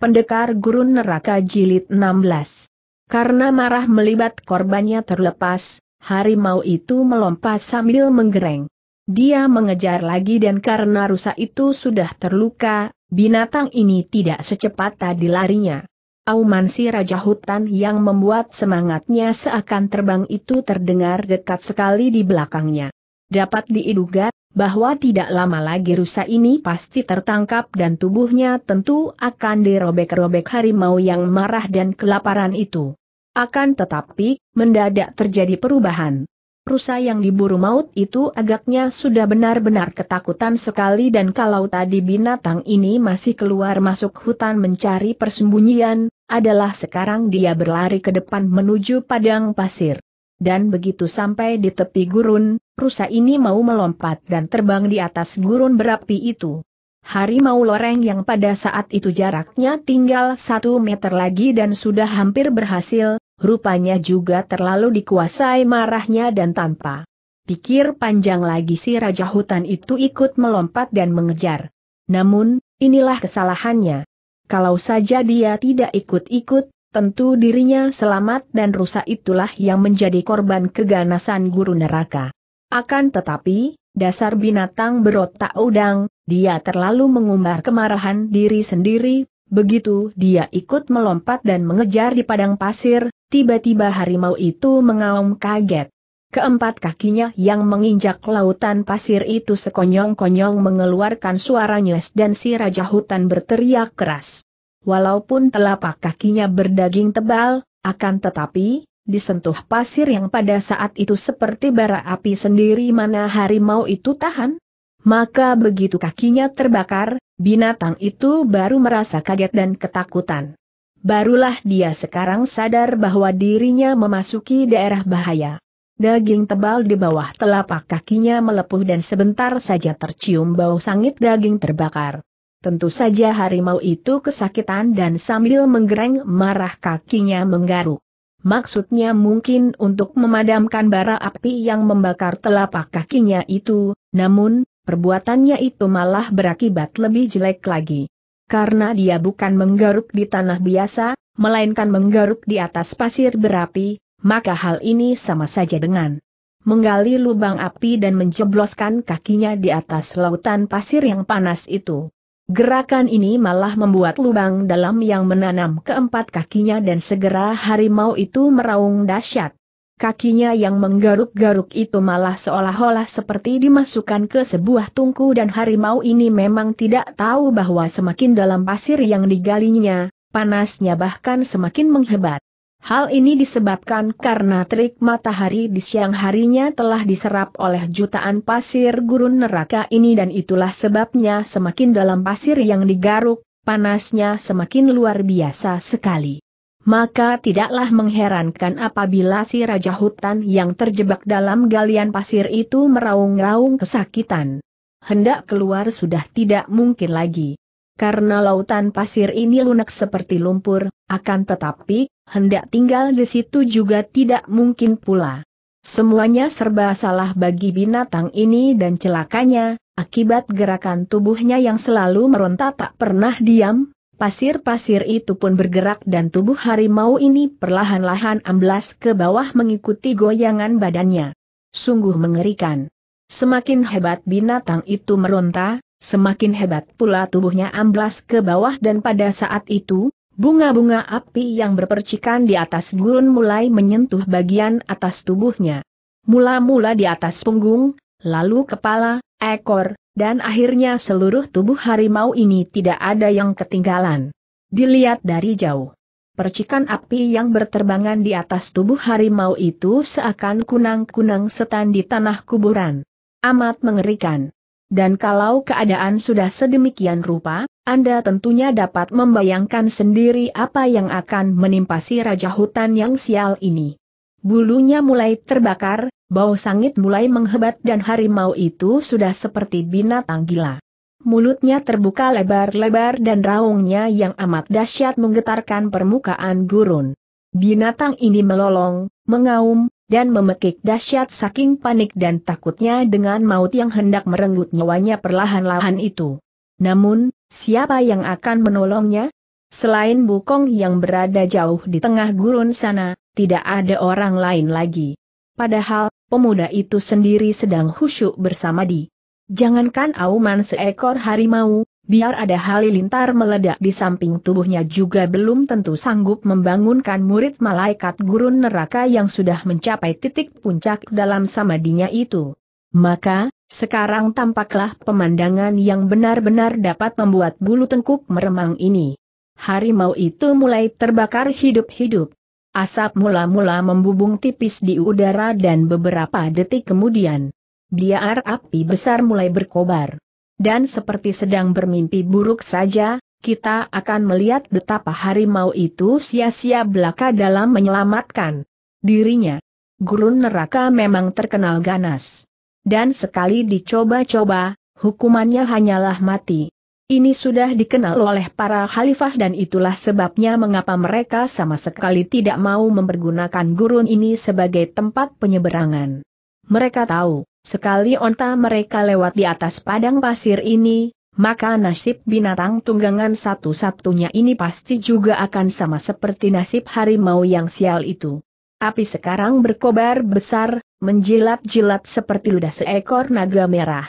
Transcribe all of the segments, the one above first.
Pendekar Gurun Neraka Jilid 16 Karena marah melibat korbannya terlepas, harimau itu melompat sambil menggereng. Dia mengejar lagi dan karena rusa itu sudah terluka, binatang ini tidak secepat tadi larinya. Auman si Raja Hutan yang membuat semangatnya seakan terbang itu terdengar dekat sekali di belakangnya. Dapat diiduga bahwa tidak lama lagi rusa ini pasti tertangkap dan tubuhnya tentu akan dirobek-robek harimau yang marah dan kelaparan itu. Akan tetapi, mendadak terjadi perubahan. Rusa yang diburu maut itu agaknya sudah benar-benar ketakutan sekali dan kalau tadi binatang ini masih keluar masuk hutan mencari persembunyian, adalah sekarang dia berlari ke depan menuju padang pasir. Dan begitu sampai di tepi gurun, rusa ini mau melompat dan terbang di atas gurun berapi itu. Harimau loreng yang pada saat itu jaraknya tinggal satu meter lagi dan sudah hampir berhasil, rupanya juga terlalu dikuasai marahnya dan tanpa pikir panjang lagi si Raja Hutan itu ikut melompat dan mengejar. Namun, inilah kesalahannya. Kalau saja dia tidak ikut-ikut, tentu dirinya selamat dan rusa itulah yang menjadi korban keganasan guru neraka. Akan tetapi, dasar binatang berotak udang, dia terlalu mengumbar kemarahan diri sendiri, begitu dia ikut melompat dan mengejar di padang pasir, tiba-tiba harimau itu mengaum kaget. Keempat kakinya yang menginjak lautan pasir itu sekonyong-konyong mengeluarkan suara nyes dan si Raja Hutan berteriak keras. Walaupun telapak kakinya berdaging tebal, akan tetapi, disentuh pasir yang pada saat itu seperti bara api sendiri mana harimau itu tahan? Maka begitu kakinya terbakar, binatang itu baru merasa kaget dan ketakutan. Barulah dia sekarang sadar bahwa dirinya memasuki daerah bahaya. Daging tebal di bawah telapak kakinya melepuh dan sebentar saja tercium bau sangit daging terbakar. Tentu saja harimau itu kesakitan dan sambil menggereng marah kakinya menggaruk. Maksudnya mungkin untuk memadamkan bara api yang membakar telapak kakinya itu, namun, perbuatannya itu malah berakibat lebih jelek lagi. Karena dia bukan menggaruk di tanah biasa, melainkan menggaruk di atas pasir berapi, maka hal ini sama saja dengan menggali lubang api dan menjebloskan kakinya di atas lautan pasir yang panas itu. Gerakan ini malah membuat lubang dalam yang menanam keempat kakinya dan segera harimau itu meraung dahsyat. Kakinya yang menggaruk-garuk itu malah seolah-olah seperti dimasukkan ke sebuah tungku dan harimau ini memang tidak tahu bahwa semakin dalam pasir yang digalinya, panasnya bahkan semakin menghebat. Hal ini disebabkan karena trik matahari di siang harinya telah diserap oleh jutaan pasir gurun neraka ini dan itulah sebabnya semakin dalam pasir yang digaruk, panasnya semakin luar biasa sekali. Maka tidaklah mengherankan apabila si Raja Hutan yang terjebak dalam galian pasir itu meraung-raung kesakitan. Hendak keluar sudah tidak mungkin lagi karena lautan pasir ini lunak seperti lumpur, akan tetapi, hendak tinggal di situ juga tidak mungkin pula. Semuanya serba salah bagi binatang ini dan celakanya, akibat gerakan tubuhnya yang selalu meronta tak pernah diam, pasir-pasir itu pun bergerak dan tubuh harimau ini perlahan-lahan amblas ke bawah mengikuti goyangan badannya. Sungguh mengerikan. Semakin hebat binatang itu meronta, Semakin hebat pula tubuhnya amblas ke bawah dan pada saat itu, bunga-bunga api yang berpercikan di atas gurun mulai menyentuh bagian atas tubuhnya. Mula-mula di atas punggung, lalu kepala, ekor, dan akhirnya seluruh tubuh harimau ini tidak ada yang ketinggalan. Dilihat dari jauh. Percikan api yang berterbangan di atas tubuh harimau itu seakan kunang-kunang setan di tanah kuburan. Amat mengerikan. Dan kalau keadaan sudah sedemikian rupa, Anda tentunya dapat membayangkan sendiri apa yang akan menimpa si Raja Hutan yang sial ini. Bulunya mulai terbakar, bau sangit mulai menghebat dan harimau itu sudah seperti binatang gila. Mulutnya terbuka lebar-lebar dan raungnya yang amat dahsyat menggetarkan permukaan gurun. Binatang ini melolong, mengaum, dan memekik dahsyat saking panik dan takutnya dengan maut yang hendak merenggut nyawanya perlahan-lahan itu. Namun, siapa yang akan menolongnya? Selain Bukong yang berada jauh di tengah gurun sana, tidak ada orang lain lagi. Padahal, pemuda itu sendiri sedang khusyuk bersama di. Jangankan auman seekor harimau, Biar ada halilintar meledak di samping tubuhnya juga belum tentu sanggup membangunkan murid malaikat gurun neraka yang sudah mencapai titik puncak dalam samadinya itu. Maka, sekarang tampaklah pemandangan yang benar-benar dapat membuat bulu tengkuk meremang ini. Harimau itu mulai terbakar hidup-hidup. Asap mula-mula membubung tipis di udara dan beberapa detik kemudian, biar api besar mulai berkobar dan seperti sedang bermimpi buruk saja, kita akan melihat betapa harimau itu sia-sia belaka dalam menyelamatkan dirinya. Gurun neraka memang terkenal ganas. Dan sekali dicoba-coba, hukumannya hanyalah mati. Ini sudah dikenal oleh para khalifah dan itulah sebabnya mengapa mereka sama sekali tidak mau mempergunakan gurun ini sebagai tempat penyeberangan. Mereka tahu, sekali onta mereka lewat di atas padang pasir ini, maka nasib binatang tunggangan satu-satunya ini pasti juga akan sama seperti nasib harimau yang sial itu. Api sekarang berkobar besar, menjilat-jilat seperti ludah seekor naga merah.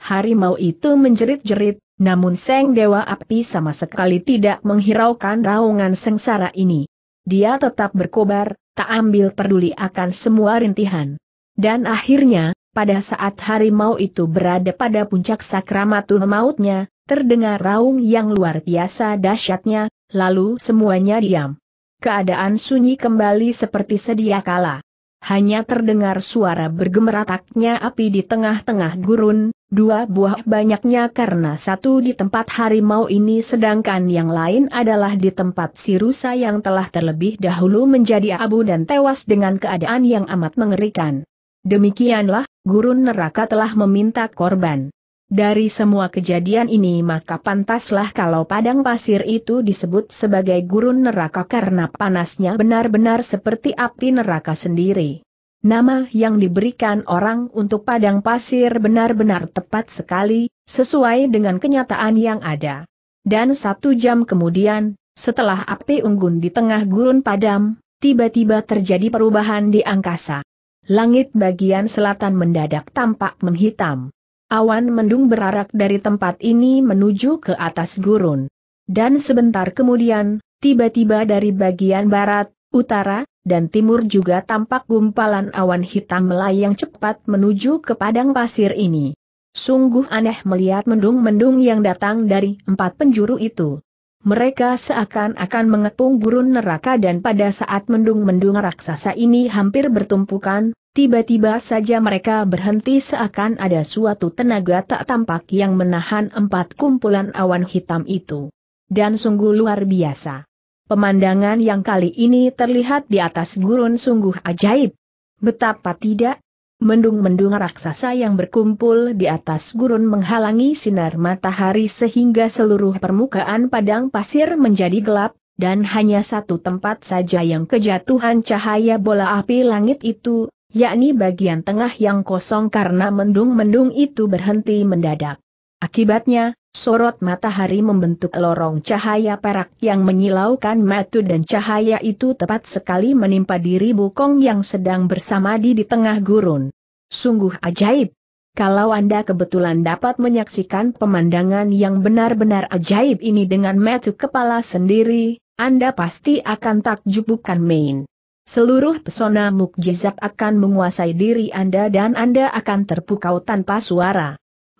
Harimau itu menjerit-jerit, namun Seng Dewa Api sama sekali tidak menghiraukan raungan sengsara ini. Dia tetap berkobar, tak ambil peduli akan semua rintihan. Dan akhirnya, pada saat harimau itu berada pada puncak sakramatul mautnya, terdengar raung yang luar biasa dahsyatnya, lalu semuanya diam. Keadaan sunyi kembali seperti sedia kala. Hanya terdengar suara bergemerataknya api di tengah-tengah gurun, dua buah banyaknya karena satu di tempat harimau ini sedangkan yang lain adalah di tempat si rusa yang telah terlebih dahulu menjadi abu dan tewas dengan keadaan yang amat mengerikan. Demikianlah, gurun neraka telah meminta korban. Dari semua kejadian ini maka pantaslah kalau padang pasir itu disebut sebagai gurun neraka karena panasnya benar-benar seperti api neraka sendiri. Nama yang diberikan orang untuk padang pasir benar-benar tepat sekali, sesuai dengan kenyataan yang ada. Dan satu jam kemudian, setelah api unggun di tengah gurun padam, tiba-tiba terjadi perubahan di angkasa langit bagian selatan mendadak tampak menghitam. Awan mendung berarak dari tempat ini menuju ke atas gurun. Dan sebentar kemudian, tiba-tiba dari bagian barat, utara, dan timur juga tampak gumpalan awan hitam melayang cepat menuju ke padang pasir ini. Sungguh aneh melihat mendung-mendung yang datang dari empat penjuru itu. Mereka seakan-akan mengepung gurun neraka dan pada saat mendung-mendung raksasa ini hampir bertumpukan, tiba-tiba saja mereka berhenti seakan ada suatu tenaga tak tampak yang menahan empat kumpulan awan hitam itu. Dan sungguh luar biasa. Pemandangan yang kali ini terlihat di atas gurun sungguh ajaib. Betapa tidak, Mendung-mendung raksasa yang berkumpul di atas gurun menghalangi sinar matahari sehingga seluruh permukaan padang pasir menjadi gelap, dan hanya satu tempat saja yang kejatuhan cahaya bola api langit itu, yakni bagian tengah yang kosong karena mendung-mendung itu berhenti mendadak. Akibatnya, Sorot matahari membentuk lorong cahaya perak yang menyilaukan matu dan cahaya itu tepat sekali menimpa diri Bukong yang sedang bersamadi di tengah gurun. Sungguh ajaib. Kalau Anda kebetulan dapat menyaksikan pemandangan yang benar-benar ajaib ini dengan matu kepala sendiri, Anda pasti akan takjub bukan main. Seluruh pesona mukjizat akan menguasai diri Anda dan Anda akan terpukau tanpa suara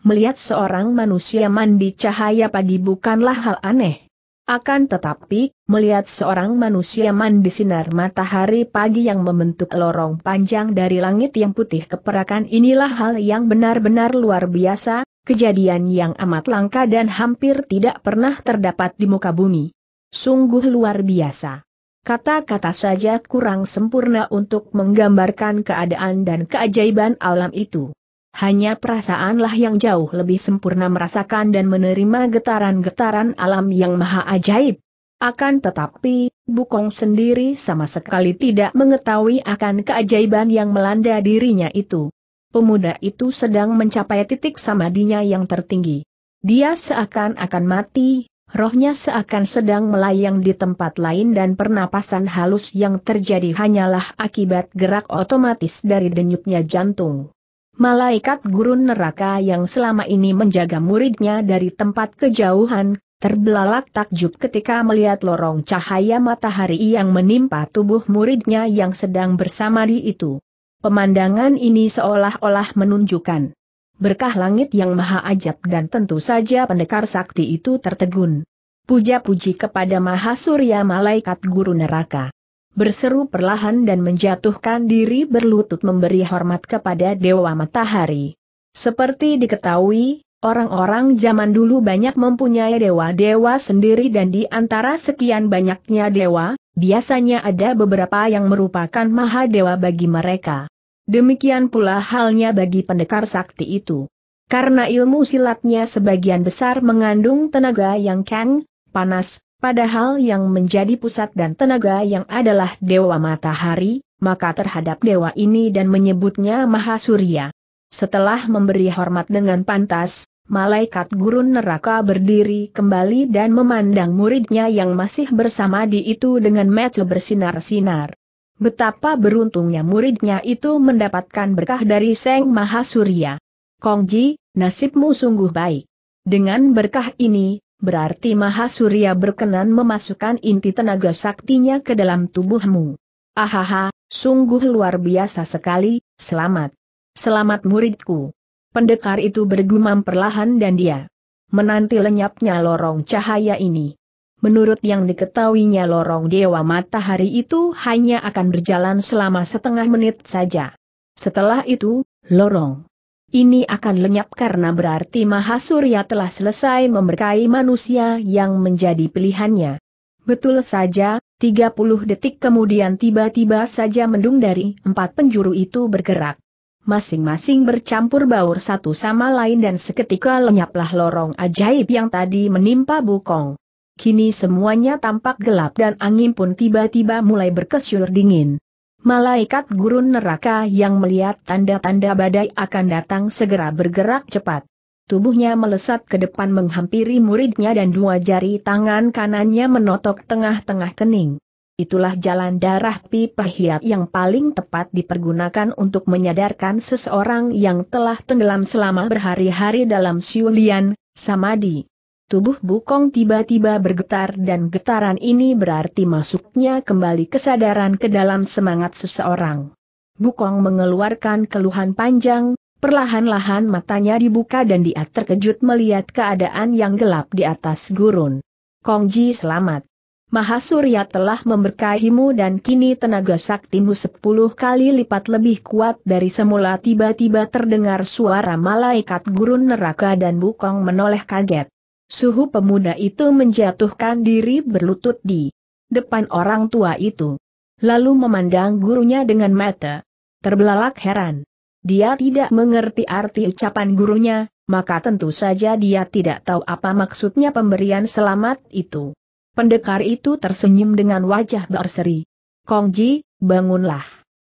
melihat seorang manusia mandi cahaya pagi bukanlah hal aneh. Akan tetapi, melihat seorang manusia mandi sinar matahari pagi yang membentuk lorong panjang dari langit yang putih keperakan inilah hal yang benar-benar luar biasa, kejadian yang amat langka dan hampir tidak pernah terdapat di muka bumi. Sungguh luar biasa. Kata-kata saja kurang sempurna untuk menggambarkan keadaan dan keajaiban alam itu hanya perasaanlah yang jauh lebih sempurna merasakan dan menerima getaran-getaran alam yang maha ajaib. Akan tetapi, Bukong sendiri sama sekali tidak mengetahui akan keajaiban yang melanda dirinya itu. Pemuda itu sedang mencapai titik samadinya yang tertinggi. Dia seakan-akan mati, rohnya seakan sedang melayang di tempat lain dan pernapasan halus yang terjadi hanyalah akibat gerak otomatis dari denyutnya jantung. Malaikat gurun neraka yang selama ini menjaga muridnya dari tempat kejauhan, terbelalak takjub ketika melihat lorong cahaya matahari yang menimpa tubuh muridnya yang sedang bersama di itu. Pemandangan ini seolah-olah menunjukkan berkah langit yang maha ajab dan tentu saja pendekar sakti itu tertegun. Puja-puji kepada Maha Surya Malaikat Guru Neraka berseru perlahan dan menjatuhkan diri berlutut memberi hormat kepada Dewa Matahari. Seperti diketahui, orang-orang zaman dulu banyak mempunyai dewa-dewa sendiri dan di antara sekian banyaknya dewa, biasanya ada beberapa yang merupakan maha dewa bagi mereka. Demikian pula halnya bagi pendekar sakti itu. Karena ilmu silatnya sebagian besar mengandung tenaga yang keng, panas, Padahal yang menjadi pusat dan tenaga yang adalah Dewa Matahari, maka terhadap dewa ini dan menyebutnya Mahasurya. Setelah memberi hormat dengan pantas, malaikat gurun neraka berdiri kembali dan memandang muridnya yang masih bersama di itu dengan mata bersinar-sinar. Betapa beruntungnya muridnya itu mendapatkan berkah dari Seng Mahasurya. Kongji, nasibmu sungguh baik. Dengan berkah ini, berarti Mahasurya berkenan memasukkan inti tenaga saktinya ke dalam tubuhmu. Ahaha, sungguh luar biasa sekali, selamat. Selamat muridku. Pendekar itu bergumam perlahan dan dia menanti lenyapnya lorong cahaya ini. Menurut yang diketahuinya lorong dewa matahari itu hanya akan berjalan selama setengah menit saja. Setelah itu, lorong ini akan lenyap karena berarti Mahasurya telah selesai memberkai manusia yang menjadi pilihannya. Betul saja, 30 detik kemudian tiba-tiba saja mendung dari empat penjuru itu bergerak. Masing-masing bercampur baur satu sama lain dan seketika lenyaplah lorong ajaib yang tadi menimpa Bukong. Kini semuanya tampak gelap dan angin pun tiba-tiba mulai berkesyur dingin. Malaikat gurun neraka yang melihat tanda-tanda badai akan datang segera bergerak cepat. Tubuhnya melesat ke depan menghampiri muridnya dan dua jari tangan kanannya menotok tengah-tengah kening. Itulah jalan darah pipa hiat yang paling tepat dipergunakan untuk menyadarkan seseorang yang telah tenggelam selama berhari-hari dalam siulian, Samadi. Tubuh Bukong tiba-tiba bergetar dan getaran ini berarti masuknya kembali kesadaran ke dalam semangat seseorang. Bukong mengeluarkan keluhan panjang, perlahan-lahan matanya dibuka dan dia terkejut melihat keadaan yang gelap di atas gurun. Kongji selamat. Mahasurya telah memberkahimu dan kini tenaga saktimu sepuluh kali lipat lebih kuat dari semula tiba-tiba terdengar suara malaikat gurun neraka dan Bukong menoleh kaget. Suhu pemuda itu menjatuhkan diri berlutut di depan orang tua itu. Lalu memandang gurunya dengan mata terbelalak heran. Dia tidak mengerti arti ucapan gurunya, maka tentu saja dia tidak tahu apa maksudnya pemberian selamat itu. Pendekar itu tersenyum dengan wajah berseri. Kongji, bangunlah.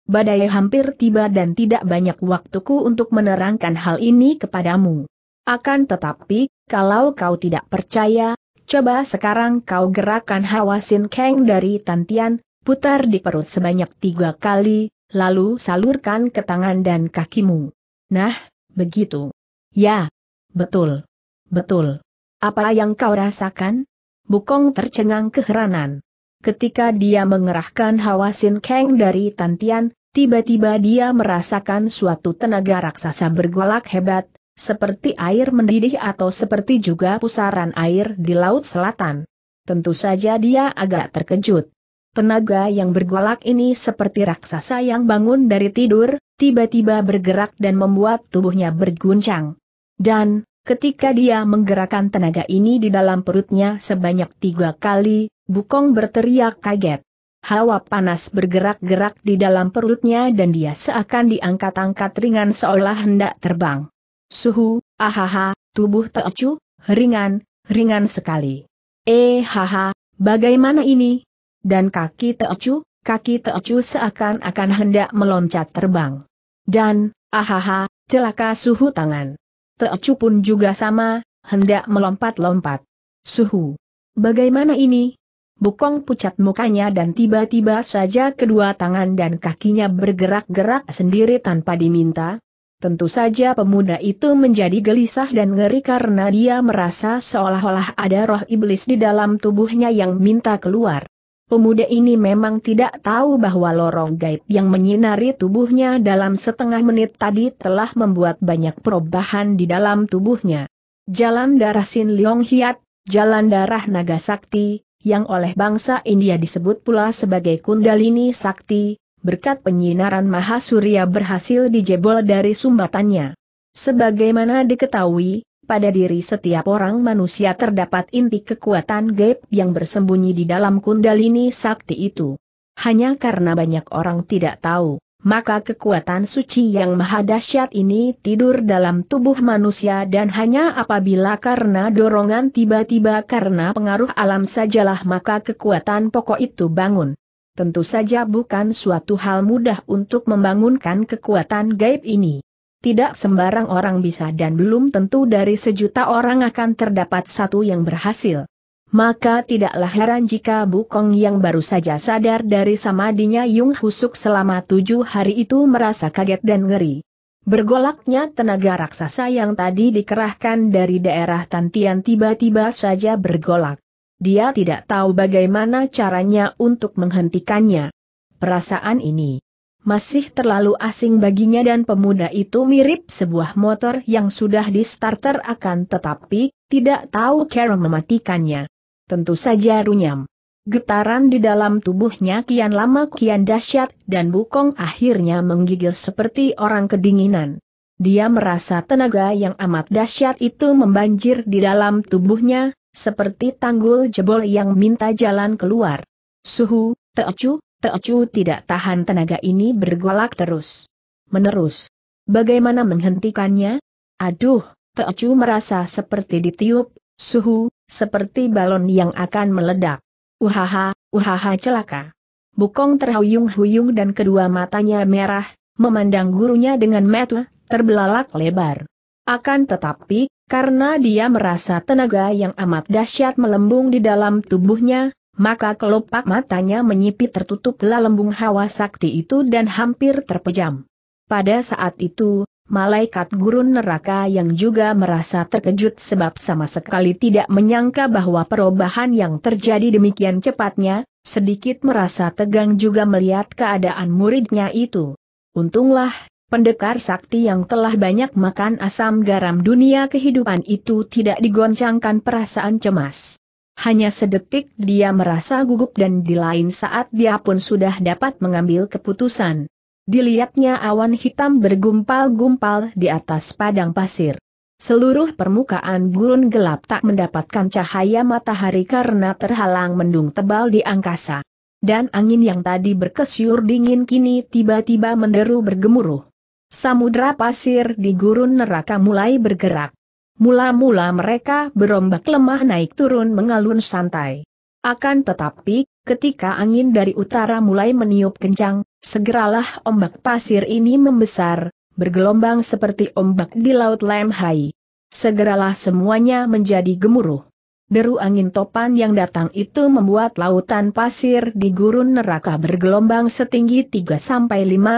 Badai hampir tiba dan tidak banyak waktuku untuk menerangkan hal ini kepadamu. Akan tetapi, kalau kau tidak percaya, coba sekarang kau gerakan hawa sin keng dari tantian, putar di perut sebanyak tiga kali, lalu salurkan ke tangan dan kakimu. Nah, begitu. Ya, betul. Betul. Apa yang kau rasakan? Bukong tercengang keheranan. Ketika dia mengerahkan hawa sin keng dari tantian, tiba-tiba dia merasakan suatu tenaga raksasa bergolak hebat, seperti air mendidih atau seperti juga pusaran air di Laut Selatan. Tentu saja dia agak terkejut. Tenaga yang bergolak ini seperti raksasa yang bangun dari tidur, tiba-tiba bergerak dan membuat tubuhnya berguncang. Dan, ketika dia menggerakkan tenaga ini di dalam perutnya sebanyak tiga kali, Bukong berteriak kaget. Hawa panas bergerak-gerak di dalam perutnya dan dia seakan diangkat-angkat ringan seolah hendak terbang. Suhu, ahaha, tubuh Teocu, ringan, ringan sekali. Eh haha, bagaimana ini? Dan kaki Teocu, kaki Teocu seakan-akan hendak meloncat terbang. Dan, ahaha, celaka suhu tangan. Teocu pun juga sama, hendak melompat-lompat. Suhu. Bagaimana ini? Bukong pucat mukanya dan tiba-tiba saja kedua tangan dan kakinya bergerak-gerak sendiri tanpa diminta, Tentu saja pemuda itu menjadi gelisah dan ngeri karena dia merasa seolah-olah ada roh iblis di dalam tubuhnya yang minta keluar. Pemuda ini memang tidak tahu bahwa lorong gaib yang menyinari tubuhnya dalam setengah menit tadi telah membuat banyak perubahan di dalam tubuhnya. Jalan darah Sin Leong Hiat, Jalan darah Naga Sakti, yang oleh bangsa India disebut pula sebagai Kundalini Sakti, berkat penyinaran Mahasurya berhasil dijebol dari sumbatannya. Sebagaimana diketahui, pada diri setiap orang manusia terdapat inti kekuatan gaib yang bersembunyi di dalam kundalini sakti itu. Hanya karena banyak orang tidak tahu, maka kekuatan suci yang maha dahsyat ini tidur dalam tubuh manusia dan hanya apabila karena dorongan tiba-tiba karena pengaruh alam sajalah maka kekuatan pokok itu bangun tentu saja bukan suatu hal mudah untuk membangunkan kekuatan gaib ini. Tidak sembarang orang bisa dan belum tentu dari sejuta orang akan terdapat satu yang berhasil. Maka tidaklah heran jika Bukong yang baru saja sadar dari samadinya Yung Husuk selama tujuh hari itu merasa kaget dan ngeri. Bergolaknya tenaga raksasa yang tadi dikerahkan dari daerah Tantian tiba-tiba saja bergolak dia tidak tahu bagaimana caranya untuk menghentikannya. Perasaan ini masih terlalu asing baginya dan pemuda itu mirip sebuah motor yang sudah di starter akan tetapi, tidak tahu cara mematikannya. Tentu saja runyam. Getaran di dalam tubuhnya kian lama kian dahsyat dan Bukong akhirnya menggigil seperti orang kedinginan. Dia merasa tenaga yang amat dahsyat itu membanjir di dalam tubuhnya, seperti tanggul jebol yang minta jalan keluar. Suhu, Teocu, Teocu tidak tahan tenaga ini bergolak terus. Menerus. Bagaimana menghentikannya? Aduh, Teocu merasa seperti ditiup, suhu, seperti balon yang akan meledak. Uhaha, uhaha celaka. Bukong terhuyung-huyung dan kedua matanya merah, memandang gurunya dengan metu, terbelalak lebar. Akan tetapi, karena dia merasa tenaga yang amat dahsyat melembung di dalam tubuhnya, maka kelopak matanya menyipit tertutuplah lembung hawa sakti itu dan hampir terpejam. Pada saat itu, malaikat gurun neraka yang juga merasa terkejut sebab sama sekali tidak menyangka bahwa perubahan yang terjadi demikian cepatnya, sedikit merasa tegang juga melihat keadaan muridnya itu. Untunglah Pendekar sakti yang telah banyak makan asam garam dunia kehidupan itu tidak digoncangkan perasaan cemas. Hanya sedetik dia merasa gugup dan di lain saat dia pun sudah dapat mengambil keputusan. Dilihatnya awan hitam bergumpal-gumpal di atas padang pasir. Seluruh permukaan gurun gelap tak mendapatkan cahaya matahari karena terhalang mendung tebal di angkasa. Dan angin yang tadi berkesyur dingin kini tiba-tiba menderu bergemuruh. Samudra pasir di gurun neraka mulai bergerak. Mula-mula mereka berombak lemah naik turun mengalun santai. Akan tetapi, ketika angin dari utara mulai meniup kencang, segeralah ombak pasir ini membesar, bergelombang seperti ombak di Laut Lemhai. Segeralah semuanya menjadi gemuruh deru angin topan yang datang itu membuat lautan pasir di gurun neraka bergelombang setinggi 3-5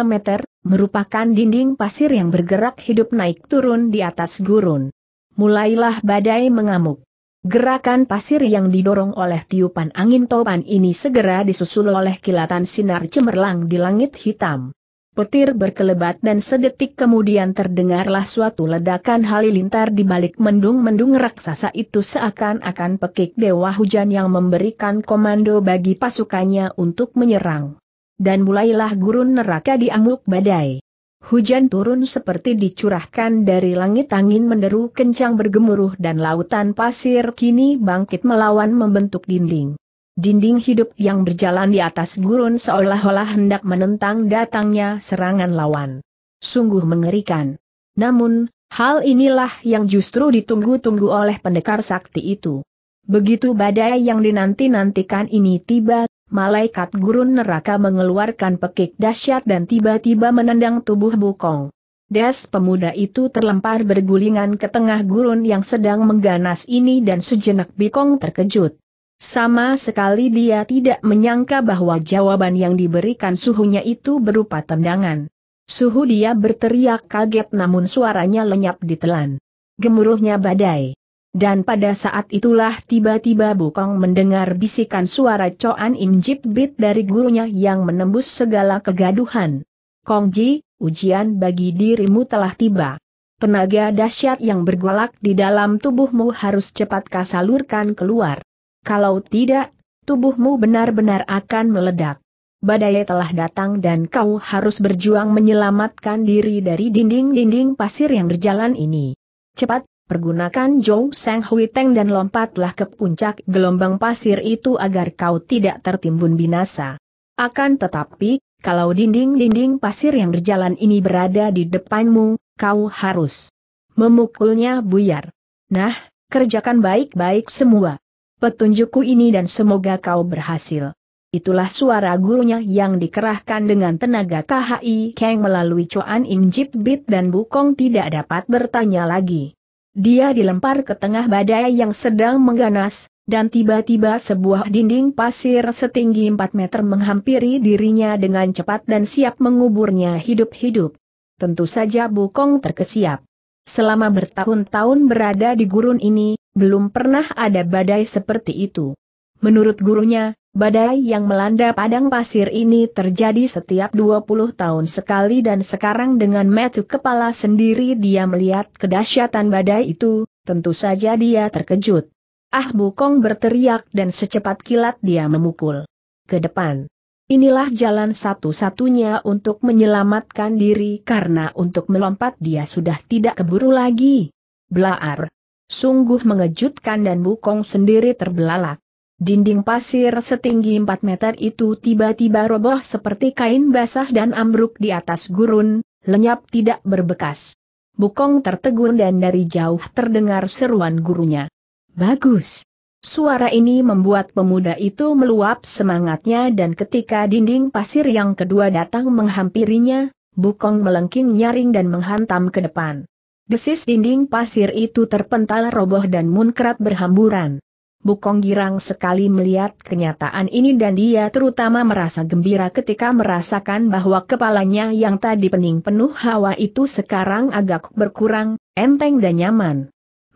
meter, merupakan dinding pasir yang bergerak hidup naik turun di atas gurun. Mulailah badai mengamuk. Gerakan pasir yang didorong oleh tiupan angin topan ini segera disusul oleh kilatan sinar cemerlang di langit hitam. Petir berkelebat dan sedetik kemudian terdengarlah suatu ledakan halilintar di balik mendung-mendung raksasa itu seakan-akan pekik dewa hujan yang memberikan komando bagi pasukannya untuk menyerang. Dan mulailah gurun neraka diamuk badai. Hujan turun seperti dicurahkan dari langit angin menderu kencang bergemuruh dan lautan pasir kini bangkit melawan membentuk dinding. Dinding hidup yang berjalan di atas gurun seolah-olah hendak menentang datangnya serangan lawan. Sungguh mengerikan. Namun, hal inilah yang justru ditunggu-tunggu oleh pendekar sakti itu. Begitu badai yang dinanti-nantikan ini tiba, malaikat gurun neraka mengeluarkan pekik dahsyat dan tiba-tiba menendang tubuh Bukong. Des pemuda itu terlempar bergulingan ke tengah gurun yang sedang mengganas ini dan sejenak Bikong terkejut. Sama sekali dia tidak menyangka bahwa jawaban yang diberikan suhunya itu berupa tendangan. Suhu dia berteriak kaget namun suaranya lenyap ditelan. Gemuruhnya badai. Dan pada saat itulah tiba-tiba Bukong mendengar bisikan suara Coan Im Jip Bit dari gurunya yang menembus segala kegaduhan. Kongji, ujian bagi dirimu telah tiba. Tenaga dahsyat yang bergolak di dalam tubuhmu harus cepat kasalurkan keluar. Kalau tidak, tubuhmu benar-benar akan meledak. Badai telah datang dan kau harus berjuang menyelamatkan diri dari dinding-dinding pasir yang berjalan ini. Cepat, pergunakan Zhou Sang Hui Teng dan lompatlah ke puncak gelombang pasir itu agar kau tidak tertimbun binasa. Akan tetapi, kalau dinding-dinding pasir yang berjalan ini berada di depanmu, kau harus memukulnya buyar. Nah, kerjakan baik-baik semua petunjukku ini dan semoga kau berhasil. Itulah suara gurunya yang dikerahkan dengan tenaga KHI Kang melalui coan Im Jip Bit dan Bukong tidak dapat bertanya lagi. Dia dilempar ke tengah badai yang sedang mengganas, dan tiba-tiba sebuah dinding pasir setinggi 4 meter menghampiri dirinya dengan cepat dan siap menguburnya hidup-hidup. Tentu saja Bukong terkesiap. Selama bertahun-tahun berada di gurun ini, belum pernah ada badai seperti itu. Menurut gurunya, badai yang melanda padang pasir ini terjadi setiap 20 tahun sekali dan sekarang dengan metu kepala sendiri dia melihat kedahsyatan badai itu, tentu saja dia terkejut. Ah Bukong berteriak dan secepat kilat dia memukul. Ke depan. Inilah jalan satu-satunya untuk menyelamatkan diri karena untuk melompat dia sudah tidak keburu lagi. Blaar sungguh mengejutkan dan Wukong sendiri terbelalak. Dinding pasir setinggi 4 meter itu tiba-tiba roboh seperti kain basah dan ambruk di atas gurun, lenyap tidak berbekas. Bukong tertegun dan dari jauh terdengar seruan gurunya. Bagus. Suara ini membuat pemuda itu meluap semangatnya dan ketika dinding pasir yang kedua datang menghampirinya, Bukong melengking nyaring dan menghantam ke depan. Desis dinding pasir itu terpental roboh dan munkrat berhamburan. Bukong girang sekali melihat kenyataan ini dan dia terutama merasa gembira ketika merasakan bahwa kepalanya yang tadi pening penuh hawa itu sekarang agak berkurang, enteng dan nyaman.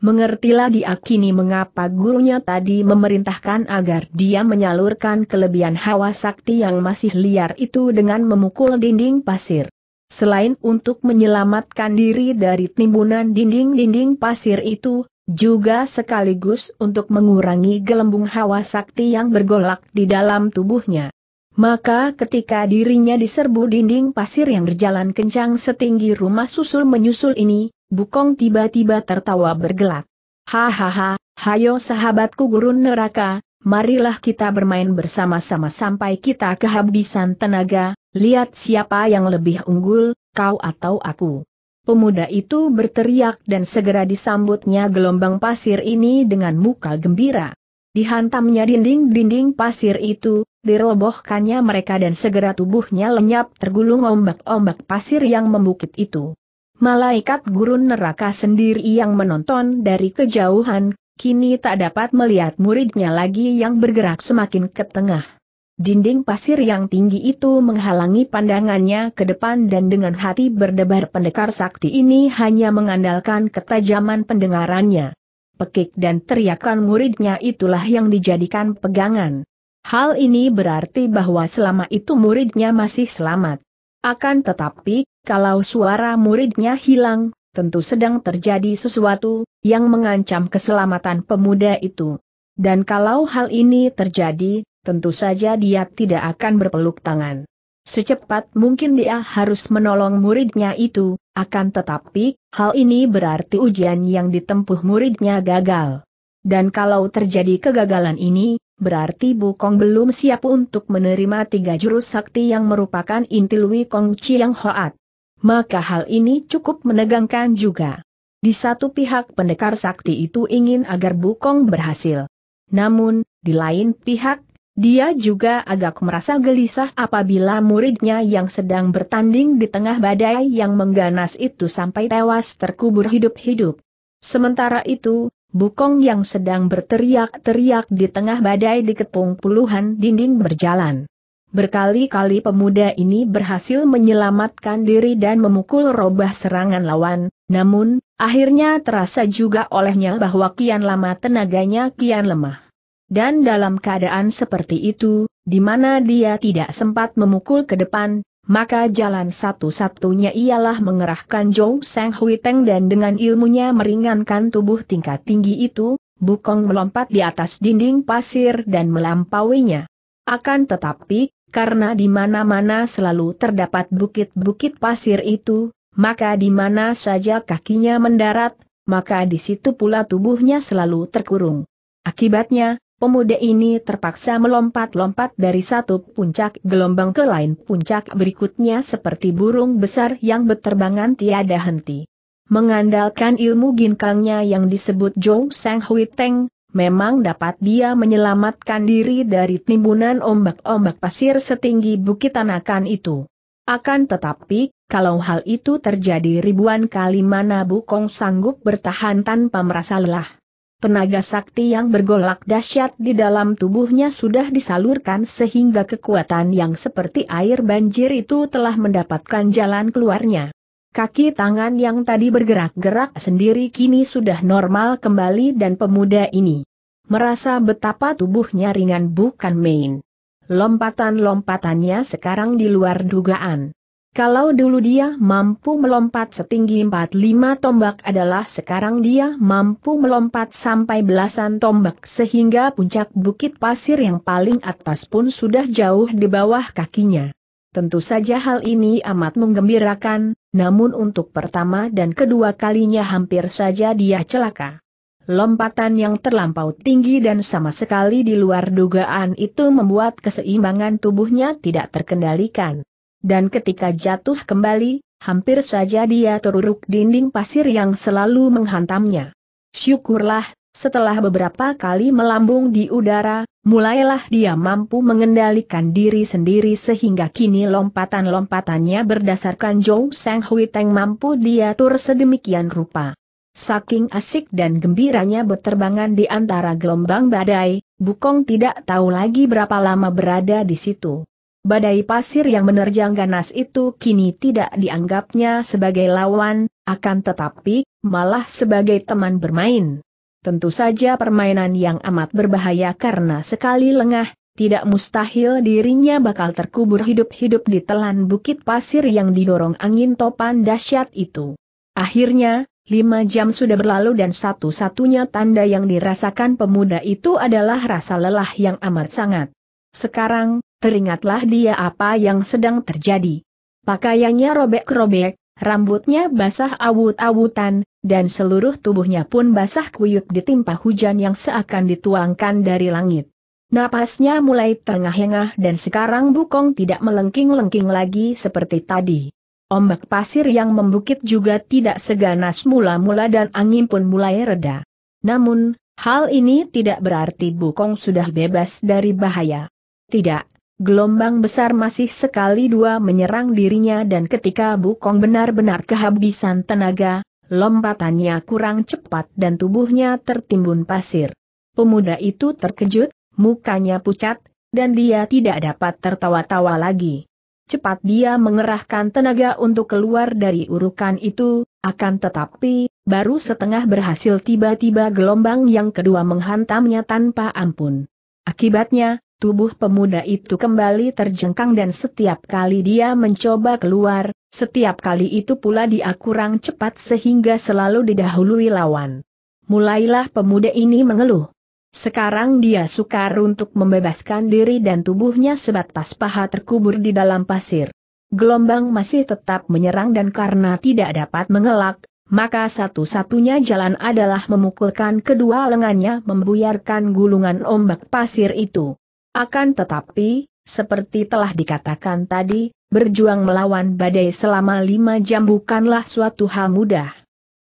Mengertilah diakini mengapa gurunya tadi memerintahkan agar dia menyalurkan kelebihan hawa sakti yang masih liar itu dengan memukul dinding pasir. Selain untuk menyelamatkan diri dari timbunan dinding-dinding pasir itu, juga sekaligus untuk mengurangi gelembung hawa sakti yang bergolak di dalam tubuhnya. Maka ketika dirinya diserbu dinding pasir yang berjalan kencang setinggi rumah susul menyusul ini, Bukong tiba-tiba tertawa bergelak. Hahaha, hayo sahabatku gurun neraka, marilah kita bermain bersama-sama sampai kita kehabisan tenaga, Lihat siapa yang lebih unggul, kau atau aku. Pemuda itu berteriak dan segera disambutnya gelombang pasir ini dengan muka gembira. Dihantamnya dinding-dinding pasir itu, dirobohkannya mereka dan segera tubuhnya lenyap tergulung ombak-ombak pasir yang membukit itu. Malaikat gurun neraka sendiri yang menonton dari kejauhan, kini tak dapat melihat muridnya lagi yang bergerak semakin ke tengah. Dinding pasir yang tinggi itu menghalangi pandangannya ke depan dan dengan hati berdebar pendekar sakti ini hanya mengandalkan ketajaman pendengarannya. Pekik dan teriakan muridnya itulah yang dijadikan pegangan. Hal ini berarti bahwa selama itu muridnya masih selamat. Akan tetapi, kalau suara muridnya hilang, tentu sedang terjadi sesuatu yang mengancam keselamatan pemuda itu. Dan kalau hal ini terjadi, tentu saja dia tidak akan berpeluk tangan. Secepat mungkin dia harus menolong muridnya itu, akan tetapi, hal ini berarti ujian yang ditempuh muridnya gagal. Dan kalau terjadi kegagalan ini, berarti Bukong belum siap untuk menerima tiga jurus sakti yang merupakan inti Lui Kong Chiang Hoat. Maka hal ini cukup menegangkan juga. Di satu pihak pendekar sakti itu ingin agar Bukong berhasil. Namun, di lain pihak, dia juga agak merasa gelisah apabila muridnya yang sedang bertanding di tengah badai yang mengganas itu sampai tewas terkubur hidup-hidup. Sementara itu, Bukong yang sedang berteriak-teriak di tengah badai dikepung puluhan dinding berjalan. Berkali-kali pemuda ini berhasil menyelamatkan diri dan memukul robah serangan lawan, namun, akhirnya terasa juga olehnya bahwa kian lama tenaganya kian lemah. Dan dalam keadaan seperti itu, di mana dia tidak sempat memukul ke depan, maka jalan satu-satunya ialah mengerahkan Zhou Sang Hui Teng dan dengan ilmunya meringankan tubuh tingkat tinggi itu, Bukong melompat di atas dinding pasir dan melampauinya. Akan tetapi, karena di mana-mana selalu terdapat bukit-bukit pasir itu, maka di mana saja kakinya mendarat, maka di situ pula tubuhnya selalu terkurung. Akibatnya, Pemuda ini terpaksa melompat-lompat dari satu puncak gelombang ke lain puncak berikutnya seperti burung besar yang berterbangan tiada henti. Mengandalkan ilmu ginkangnya yang disebut Zhou Sang Hui Teng, memang dapat dia menyelamatkan diri dari timbunan ombak-ombak pasir setinggi bukit tanakan itu. Akan tetapi, kalau hal itu terjadi ribuan kali mana Bukong sanggup bertahan tanpa merasa lelah. Tenaga sakti yang bergolak dahsyat di dalam tubuhnya sudah disalurkan sehingga kekuatan yang seperti air banjir itu telah mendapatkan jalan keluarnya. Kaki tangan yang tadi bergerak-gerak sendiri kini sudah normal kembali dan pemuda ini merasa betapa tubuhnya ringan bukan main. Lompatan-lompatannya sekarang di luar dugaan. Kalau dulu dia mampu melompat setinggi 45 tombak adalah sekarang dia mampu melompat sampai belasan tombak sehingga puncak bukit pasir yang paling atas pun sudah jauh di bawah kakinya. Tentu saja hal ini amat menggembirakan, namun untuk pertama dan kedua kalinya hampir saja dia celaka. Lompatan yang terlampau tinggi dan sama sekali di luar dugaan itu membuat keseimbangan tubuhnya tidak terkendalikan. Dan ketika jatuh kembali, hampir saja dia teruruk dinding pasir yang selalu menghantamnya. Syukurlah, setelah beberapa kali melambung di udara, mulailah dia mampu mengendalikan diri sendiri sehingga kini lompatan-lompatannya berdasarkan Zhou Sang Hui Teng mampu diatur sedemikian rupa. Saking asik dan gembiranya berterbangan di antara gelombang badai, Bukong tidak tahu lagi berapa lama berada di situ. Badai pasir yang menerjang ganas itu kini tidak dianggapnya sebagai lawan, akan tetapi, malah sebagai teman bermain. Tentu saja permainan yang amat berbahaya karena sekali lengah, tidak mustahil dirinya bakal terkubur hidup-hidup di telan bukit pasir yang didorong angin topan dahsyat itu. Akhirnya, lima jam sudah berlalu dan satu-satunya tanda yang dirasakan pemuda itu adalah rasa lelah yang amat sangat. Sekarang, teringatlah dia apa yang sedang terjadi. Pakaiannya robek-robek, rambutnya basah awut-awutan, dan seluruh tubuhnya pun basah kuyup ditimpa hujan yang seakan dituangkan dari langit. Napasnya mulai terengah-engah dan sekarang Bukong tidak melengking-lengking lagi seperti tadi. Ombak pasir yang membukit juga tidak seganas mula-mula dan angin pun mulai reda. Namun, hal ini tidak berarti Bukong sudah bebas dari bahaya. Tidak, gelombang besar masih sekali dua menyerang dirinya dan ketika Bukong benar-benar kehabisan tenaga, lompatannya kurang cepat dan tubuhnya tertimbun pasir. Pemuda itu terkejut, mukanya pucat, dan dia tidak dapat tertawa-tawa lagi. Cepat dia mengerahkan tenaga untuk keluar dari urukan itu, akan tetapi, baru setengah berhasil tiba-tiba gelombang yang kedua menghantamnya tanpa ampun. Akibatnya, Tubuh pemuda itu kembali terjengkang dan setiap kali dia mencoba keluar, setiap kali itu pula dia kurang cepat sehingga selalu didahului lawan. Mulailah pemuda ini mengeluh. Sekarang dia sukar untuk membebaskan diri dan tubuhnya sebatas paha terkubur di dalam pasir. Gelombang masih tetap menyerang dan karena tidak dapat mengelak, maka satu-satunya jalan adalah memukulkan kedua lengannya membuyarkan gulungan ombak pasir itu. Akan tetapi, seperti telah dikatakan tadi, berjuang melawan badai selama lima jam bukanlah suatu hal mudah.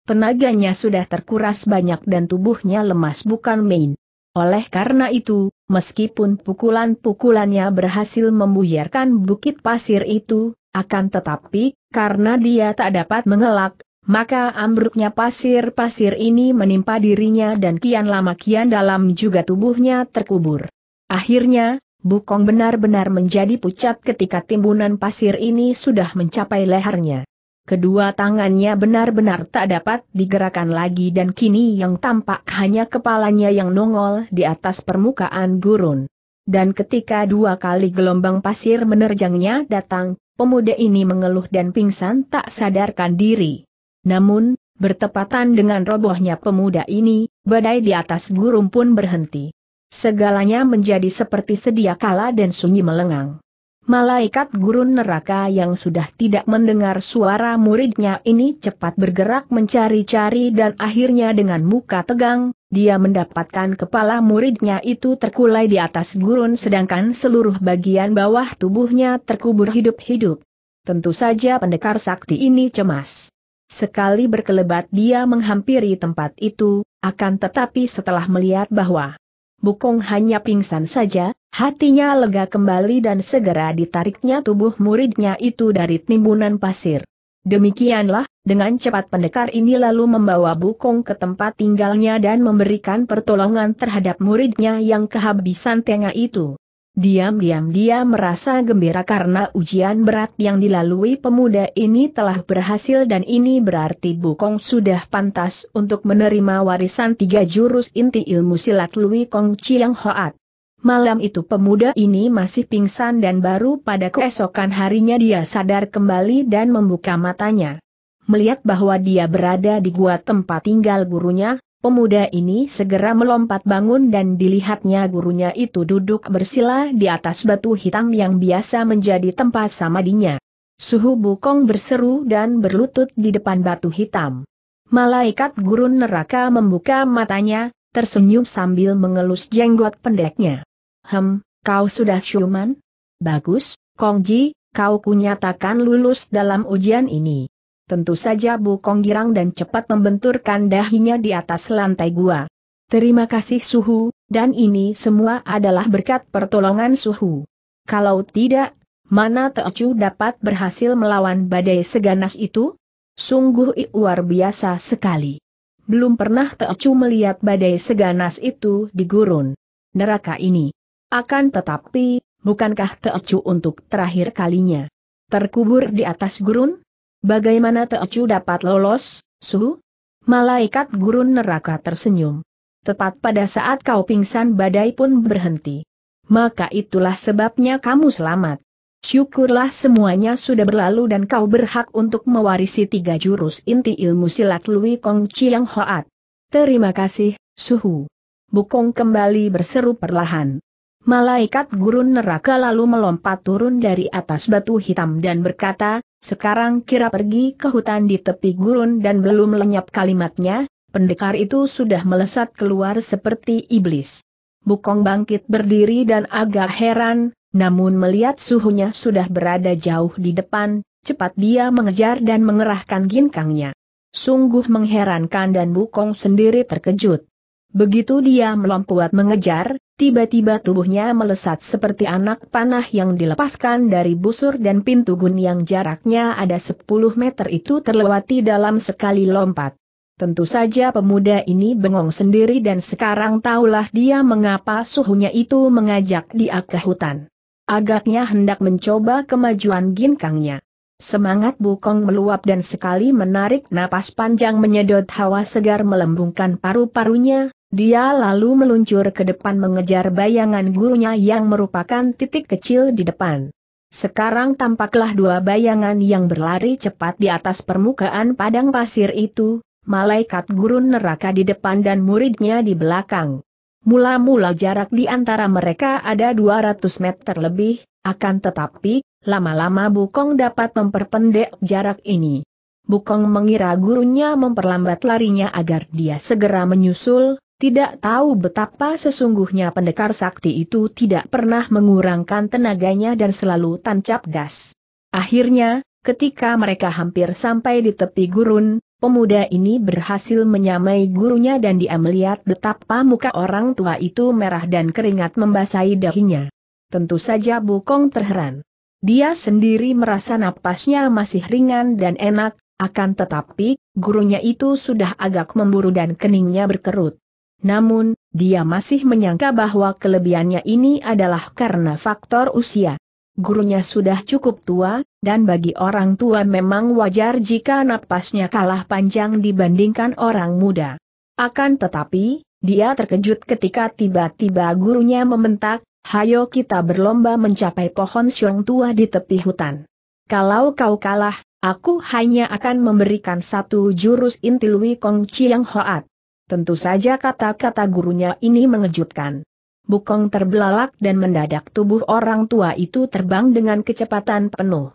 Penaganya sudah terkuras banyak dan tubuhnya lemas bukan main. Oleh karena itu, meskipun pukulan-pukulannya berhasil membuyarkan bukit pasir itu, akan tetapi, karena dia tak dapat mengelak, maka ambruknya pasir-pasir ini menimpa dirinya dan kian lama kian dalam juga tubuhnya terkubur. Akhirnya, Bukong benar-benar menjadi pucat ketika timbunan pasir ini sudah mencapai lehernya. Kedua tangannya benar-benar tak dapat digerakkan lagi dan kini yang tampak hanya kepalanya yang nongol di atas permukaan gurun. Dan ketika dua kali gelombang pasir menerjangnya datang, pemuda ini mengeluh dan pingsan tak sadarkan diri. Namun, bertepatan dengan robohnya pemuda ini, badai di atas gurun pun berhenti. Segalanya menjadi seperti sedia kala dan sunyi melengang. Malaikat gurun neraka yang sudah tidak mendengar suara muridnya ini cepat bergerak mencari-cari dan akhirnya dengan muka tegang, dia mendapatkan kepala muridnya itu terkulai di atas gurun sedangkan seluruh bagian bawah tubuhnya terkubur hidup-hidup. Tentu saja pendekar sakti ini cemas. Sekali berkelebat dia menghampiri tempat itu, akan tetapi setelah melihat bahwa Bukong hanya pingsan saja, hatinya lega kembali dan segera ditariknya tubuh muridnya itu dari timbunan pasir. Demikianlah, dengan cepat pendekar ini lalu membawa Bukong ke tempat tinggalnya dan memberikan pertolongan terhadap muridnya yang kehabisan tengah itu. Diam-diam dia merasa gembira karena ujian berat yang dilalui pemuda ini telah berhasil dan ini berarti Bukong sudah pantas untuk menerima warisan tiga jurus inti ilmu silat Lui Kong Chiang Hoat. Malam itu pemuda ini masih pingsan dan baru pada keesokan harinya dia sadar kembali dan membuka matanya. Melihat bahwa dia berada di gua tempat tinggal gurunya, Pemuda ini segera melompat bangun dan dilihatnya gurunya itu duduk bersila di atas batu hitam yang biasa menjadi tempat samadinya. Suhu Bukong berseru dan berlutut di depan batu hitam. Malaikat gurun neraka membuka matanya, tersenyum sambil mengelus jenggot pendeknya. Hem, kau sudah siuman? Bagus, Kongji, kau kunyatakan lulus dalam ujian ini. Tentu saja Bu Kong girang dan cepat membenturkan dahinya di atas lantai gua. Terima kasih Suhu, dan ini semua adalah berkat pertolongan Suhu. Kalau tidak, mana Teocu dapat berhasil melawan badai seganas itu? Sungguh luar biasa sekali. Belum pernah Teocu melihat badai seganas itu di gurun. Neraka ini. Akan tetapi, bukankah Teocu untuk terakhir kalinya terkubur di atas gurun? Bagaimana Teocu dapat lolos, Su? Malaikat gurun neraka tersenyum. Tepat pada saat kau pingsan badai pun berhenti. Maka itulah sebabnya kamu selamat. Syukurlah semuanya sudah berlalu dan kau berhak untuk mewarisi tiga jurus inti ilmu silat Lui Kong Chiang Hoat. Terima kasih, Suhu. Bukong kembali berseru perlahan. Malaikat gurun neraka lalu melompat turun dari atas batu hitam dan berkata, sekarang kira pergi ke hutan di tepi gurun dan belum lenyap kalimatnya, pendekar itu sudah melesat keluar seperti iblis. Bukong bangkit berdiri dan agak heran, namun melihat suhunya sudah berada jauh di depan, cepat dia mengejar dan mengerahkan ginkangnya. Sungguh mengherankan dan Bukong sendiri terkejut. Begitu dia melompat mengejar, tiba-tiba tubuhnya melesat seperti anak panah yang dilepaskan dari busur dan pintu gun yang jaraknya ada 10 meter itu terlewati dalam sekali lompat. Tentu saja pemuda ini bengong sendiri dan sekarang tahulah dia mengapa suhunya itu mengajak dia ke hutan. Agaknya hendak mencoba kemajuan ginkangnya. Semangat Bukong meluap dan sekali menarik napas panjang menyedot hawa segar melembungkan paru-parunya, dia lalu meluncur ke depan mengejar bayangan gurunya yang merupakan titik kecil di depan. Sekarang tampaklah dua bayangan yang berlari cepat di atas permukaan padang pasir itu, malaikat gurun neraka di depan dan muridnya di belakang. Mula-mula jarak di antara mereka ada 200 meter lebih, akan tetapi, lama-lama Bukong dapat memperpendek jarak ini. Bukong mengira gurunya memperlambat larinya agar dia segera menyusul, tidak tahu betapa sesungguhnya pendekar sakti itu tidak pernah mengurangkan tenaganya dan selalu tancap gas. Akhirnya, ketika mereka hampir sampai di tepi gurun, pemuda ini berhasil menyamai gurunya dan dia melihat betapa muka orang tua itu merah dan keringat membasahi dahinya. Tentu saja Bukong terheran. Dia sendiri merasa napasnya masih ringan dan enak, akan tetapi, gurunya itu sudah agak memburu dan keningnya berkerut. Namun, dia masih menyangka bahwa kelebihannya ini adalah karena faktor usia. Gurunya sudah cukup tua, dan bagi orang tua memang wajar jika napasnya kalah panjang dibandingkan orang muda. Akan tetapi, dia terkejut ketika tiba-tiba gurunya membentak, Hayo kita berlomba mencapai pohon siung tua di tepi hutan. Kalau kau kalah, aku hanya akan memberikan satu jurus intilui Kong Chiang Hoat. Tentu saja kata-kata gurunya ini mengejutkan. Bukong terbelalak dan mendadak tubuh orang tua itu terbang dengan kecepatan penuh.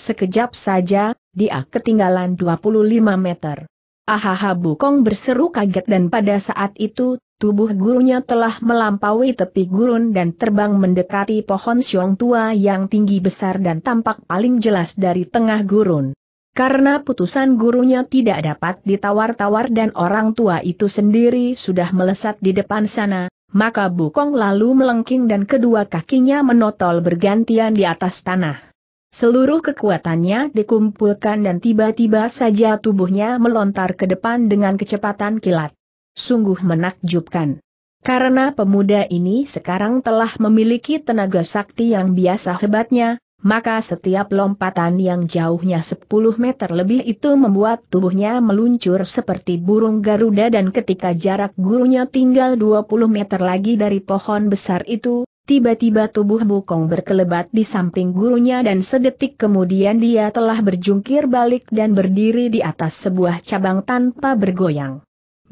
Sekejap saja, dia ketinggalan 25 meter. Ahaha Bukong berseru kaget dan pada saat itu, tubuh gurunya telah melampaui tepi gurun dan terbang mendekati pohon siong tua yang tinggi besar dan tampak paling jelas dari tengah gurun. Karena putusan gurunya tidak dapat ditawar-tawar dan orang tua itu sendiri sudah melesat di depan sana, maka Bukong lalu melengking dan kedua kakinya menotol bergantian di atas tanah. Seluruh kekuatannya dikumpulkan dan tiba-tiba saja tubuhnya melontar ke depan dengan kecepatan kilat. Sungguh menakjubkan. Karena pemuda ini sekarang telah memiliki tenaga sakti yang biasa hebatnya, maka setiap lompatan yang jauhnya 10 meter lebih itu membuat tubuhnya meluncur seperti burung Garuda dan ketika jarak gurunya tinggal 20 meter lagi dari pohon besar itu, tiba-tiba tubuh Bukong berkelebat di samping gurunya dan sedetik kemudian dia telah berjungkir balik dan berdiri di atas sebuah cabang tanpa bergoyang.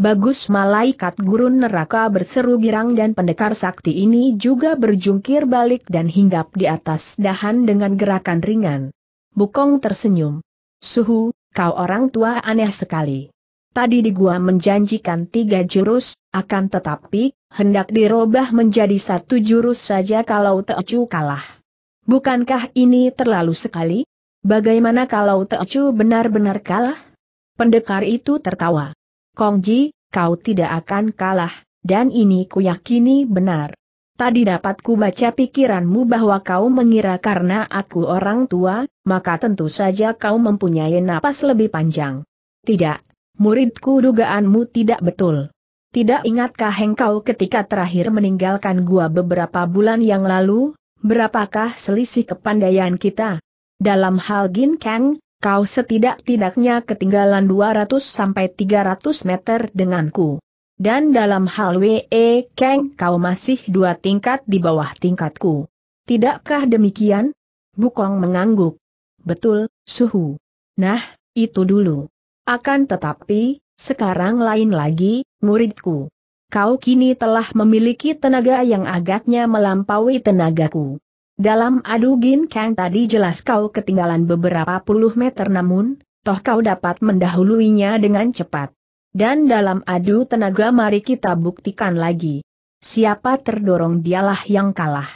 Bagus malaikat gurun neraka berseru girang dan pendekar sakti ini juga berjungkir balik dan hinggap di atas dahan dengan gerakan ringan. Bukong tersenyum. Suhu, kau orang tua aneh sekali. Tadi di gua menjanjikan tiga jurus, akan tetapi, hendak dirobah menjadi satu jurus saja kalau Teocu kalah. Bukankah ini terlalu sekali? Bagaimana kalau Teocu benar-benar kalah? Pendekar itu tertawa. Kong Ji, kau tidak akan kalah, dan ini ku yakini benar. Tadi dapat ku baca pikiranmu bahwa kau mengira karena aku orang tua, maka tentu saja kau mempunyai napas lebih panjang. Tidak, muridku dugaanmu tidak betul. Tidak ingatkah engkau ketika terakhir meninggalkan gua beberapa bulan yang lalu, berapakah selisih kepandaian kita? Dalam hal Gin Kang, kau setidak-tidaknya ketinggalan 200-300 meter denganku. Dan dalam hal WE Kang kau masih dua tingkat di bawah tingkatku. Tidakkah demikian? Bukong mengangguk. Betul, suhu. Nah, itu dulu. Akan tetapi, sekarang lain lagi, muridku. Kau kini telah memiliki tenaga yang agaknya melampaui tenagaku. Dalam adu Gin Kang tadi jelas kau ketinggalan beberapa puluh meter namun, toh kau dapat mendahuluinya dengan cepat. Dan dalam adu tenaga mari kita buktikan lagi. Siapa terdorong dialah yang kalah.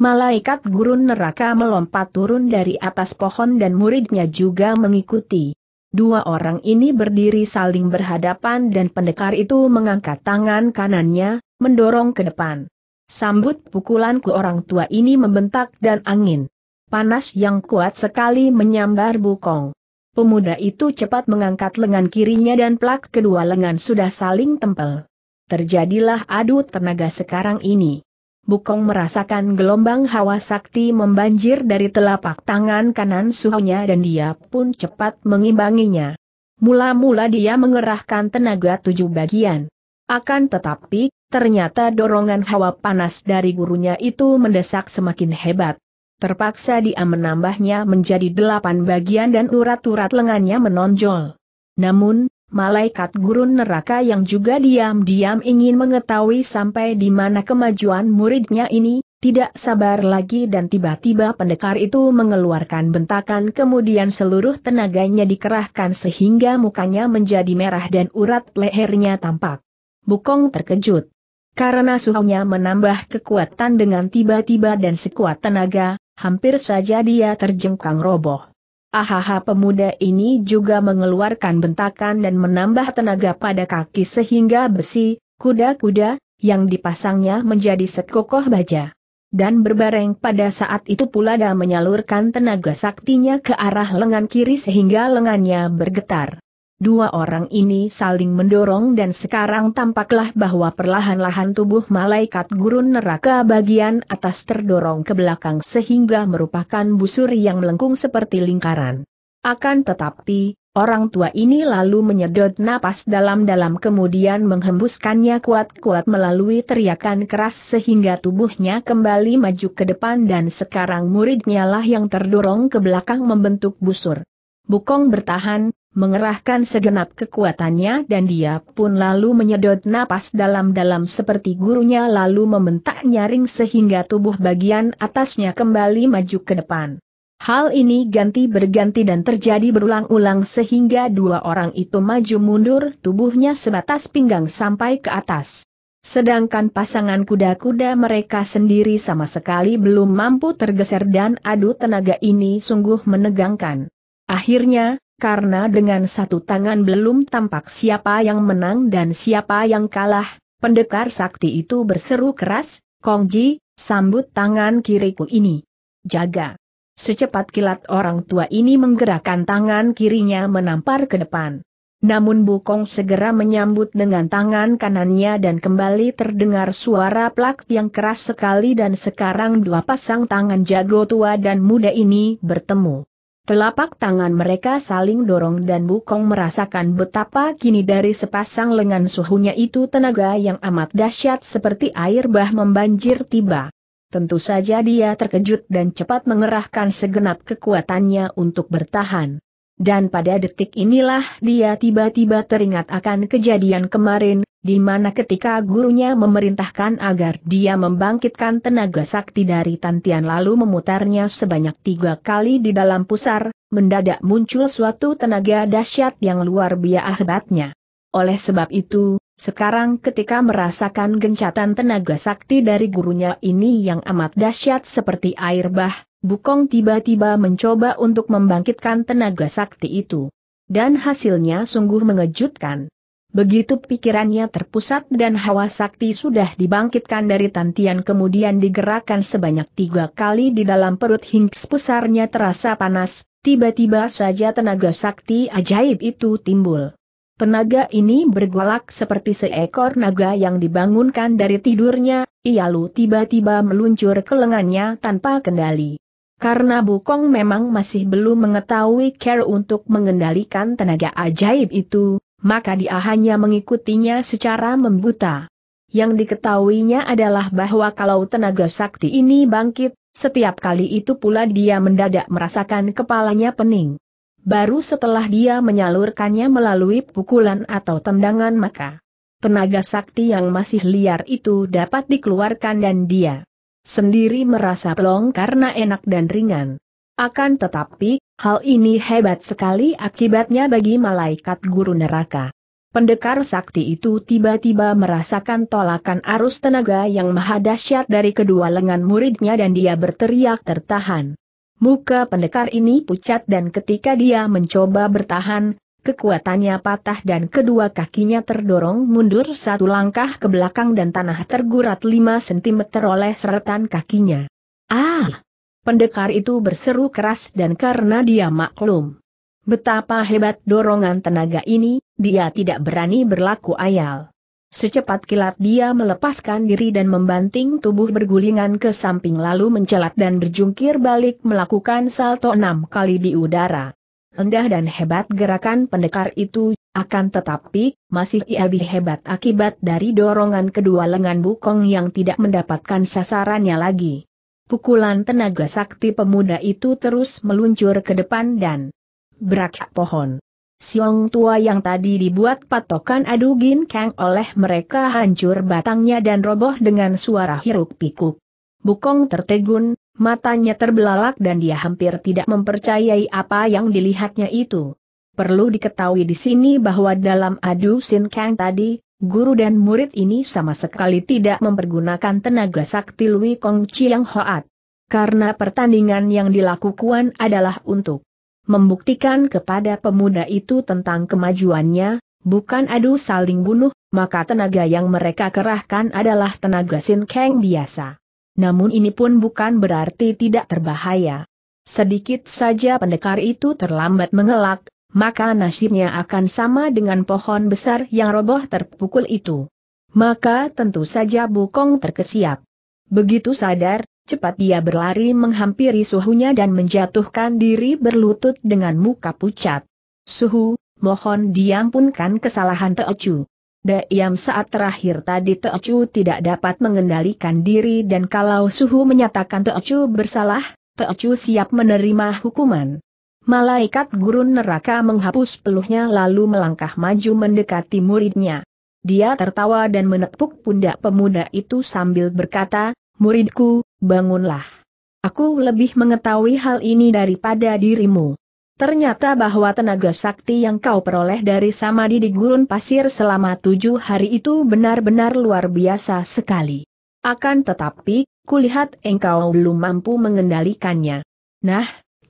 Malaikat gurun neraka melompat turun dari atas pohon dan muridnya juga mengikuti. Dua orang ini berdiri saling berhadapan dan pendekar itu mengangkat tangan kanannya, mendorong ke depan. Sambut pukulanku orang tua ini membentak dan angin. Panas yang kuat sekali menyambar bukong. Pemuda itu cepat mengangkat lengan kirinya dan plak kedua lengan sudah saling tempel. Terjadilah adu tenaga sekarang ini. Bukong merasakan gelombang hawa sakti membanjir dari telapak tangan kanan suhunya dan dia pun cepat mengimbanginya. Mula-mula dia mengerahkan tenaga tujuh bagian. Akan tetapi, Ternyata dorongan hawa panas dari gurunya itu mendesak semakin hebat. Terpaksa dia menambahnya menjadi delapan bagian dan urat-urat lengannya menonjol. Namun, malaikat gurun neraka yang juga diam-diam ingin mengetahui sampai di mana kemajuan muridnya ini, tidak sabar lagi dan tiba-tiba pendekar itu mengeluarkan bentakan kemudian seluruh tenaganya dikerahkan sehingga mukanya menjadi merah dan urat lehernya tampak. Bukong terkejut. Karena suhunya menambah kekuatan dengan tiba-tiba dan sekuat tenaga, hampir saja dia terjengkang roboh. Ahaha pemuda ini juga mengeluarkan bentakan dan menambah tenaga pada kaki sehingga besi, kuda-kuda, yang dipasangnya menjadi sekokoh baja. Dan berbareng pada saat itu pula dia menyalurkan tenaga saktinya ke arah lengan kiri sehingga lengannya bergetar. Dua orang ini saling mendorong dan sekarang tampaklah bahwa perlahan-lahan tubuh malaikat gurun neraka bagian atas terdorong ke belakang sehingga merupakan busur yang melengkung seperti lingkaran. Akan tetapi, orang tua ini lalu menyedot napas dalam-dalam kemudian menghembuskannya kuat-kuat melalui teriakan keras sehingga tubuhnya kembali maju ke depan dan sekarang muridnya lah yang terdorong ke belakang membentuk busur. Bukong bertahan, mengerahkan segenap kekuatannya dan dia pun lalu menyedot napas dalam-dalam seperti gurunya lalu membentak nyaring sehingga tubuh bagian atasnya kembali maju ke depan. Hal ini ganti berganti dan terjadi berulang-ulang sehingga dua orang itu maju mundur tubuhnya sebatas pinggang sampai ke atas. Sedangkan pasangan kuda-kuda mereka sendiri sama sekali belum mampu tergeser dan adu tenaga ini sungguh menegangkan. Akhirnya, karena dengan satu tangan belum tampak siapa yang menang dan siapa yang kalah, pendekar sakti itu berseru keras, Kongji, sambut tangan kiriku ini. Jaga. Secepat kilat orang tua ini menggerakkan tangan kirinya menampar ke depan. Namun Bukong segera menyambut dengan tangan kanannya dan kembali terdengar suara plak yang keras sekali dan sekarang dua pasang tangan jago tua dan muda ini bertemu. Telapak tangan mereka saling dorong dan Bukong merasakan betapa kini dari sepasang lengan suhunya itu tenaga yang amat dahsyat seperti air bah membanjir tiba. Tentu saja dia terkejut dan cepat mengerahkan segenap kekuatannya untuk bertahan. Dan pada detik inilah dia tiba-tiba teringat akan kejadian kemarin, di mana ketika gurunya memerintahkan agar dia membangkitkan tenaga sakti dari tantian lalu memutarnya sebanyak tiga kali di dalam pusar, mendadak muncul suatu tenaga dahsyat yang luar biasa hebatnya. Oleh sebab itu, sekarang ketika merasakan gencatan tenaga sakti dari gurunya ini yang amat dahsyat seperti air bah, Bukong tiba-tiba mencoba untuk membangkitkan tenaga sakti itu. Dan hasilnya sungguh mengejutkan. Begitu pikirannya terpusat dan hawa sakti sudah dibangkitkan dari tantian kemudian digerakkan sebanyak tiga kali di dalam perut hingga pusarnya terasa panas, tiba-tiba saja tenaga sakti ajaib itu timbul. Tenaga ini bergolak seperti seekor naga yang dibangunkan dari tidurnya, Ia lu tiba-tiba meluncur ke lengannya tanpa kendali. Karena Bukong memang masih belum mengetahui care untuk mengendalikan tenaga ajaib itu, maka dia hanya mengikutinya secara membuta. Yang diketahuinya adalah bahwa kalau tenaga sakti ini bangkit, setiap kali itu pula dia mendadak merasakan kepalanya pening. Baru setelah dia menyalurkannya melalui pukulan atau tendangan maka tenaga sakti yang masih liar itu dapat dikeluarkan dan dia sendiri merasa pelong karena enak dan ringan. Akan tetapi, hal ini hebat sekali akibatnya bagi malaikat guru neraka. Pendekar sakti itu tiba-tiba merasakan tolakan arus tenaga yang maha dahsyat dari kedua lengan muridnya dan dia berteriak tertahan. Muka pendekar ini pucat dan ketika dia mencoba bertahan, kekuatannya patah dan kedua kakinya terdorong mundur satu langkah ke belakang dan tanah tergurat 5 cm oleh seretan kakinya. Ah! Pendekar itu berseru keras dan karena dia maklum. Betapa hebat dorongan tenaga ini, dia tidak berani berlaku ayal. Secepat kilat dia melepaskan diri dan membanting tubuh bergulingan ke samping lalu mencelat dan berjungkir balik melakukan salto enam kali di udara. Rendah dan hebat gerakan pendekar itu, akan tetapi, masih ia hebat akibat dari dorongan kedua lengan bukong yang tidak mendapatkan sasarannya lagi pukulan tenaga sakti pemuda itu terus meluncur ke depan dan berakak pohon. Siong tua yang tadi dibuat patokan adu gin kang oleh mereka hancur batangnya dan roboh dengan suara hiruk pikuk. Bukong tertegun, matanya terbelalak dan dia hampir tidak mempercayai apa yang dilihatnya itu. Perlu diketahui di sini bahwa dalam adu sin kang tadi, Guru dan murid ini sama sekali tidak mempergunakan tenaga sakti Lui Kong Chiang Hoat. Karena pertandingan yang dilakukan adalah untuk membuktikan kepada pemuda itu tentang kemajuannya, bukan adu saling bunuh, maka tenaga yang mereka kerahkan adalah tenaga Sin Kang biasa. Namun ini pun bukan berarti tidak terbahaya. Sedikit saja pendekar itu terlambat mengelak, maka nasibnya akan sama dengan pohon besar yang roboh terpukul itu. Maka tentu saja Bukong terkesiap. Begitu sadar, cepat dia berlari menghampiri suhunya dan menjatuhkan diri berlutut dengan muka pucat. Suhu, mohon diampunkan kesalahan Teocu. Diam saat terakhir tadi Teocu tidak dapat mengendalikan diri dan kalau Suhu menyatakan Teocu bersalah, Teocu siap menerima hukuman. Malaikat gurun neraka menghapus peluhnya lalu melangkah maju mendekati muridnya. Dia tertawa dan menepuk pundak pemuda itu sambil berkata, Muridku, bangunlah. Aku lebih mengetahui hal ini daripada dirimu. Ternyata bahwa tenaga sakti yang kau peroleh dari Samadi di gurun pasir selama tujuh hari itu benar-benar luar biasa sekali. Akan tetapi, kulihat engkau belum mampu mengendalikannya. Nah,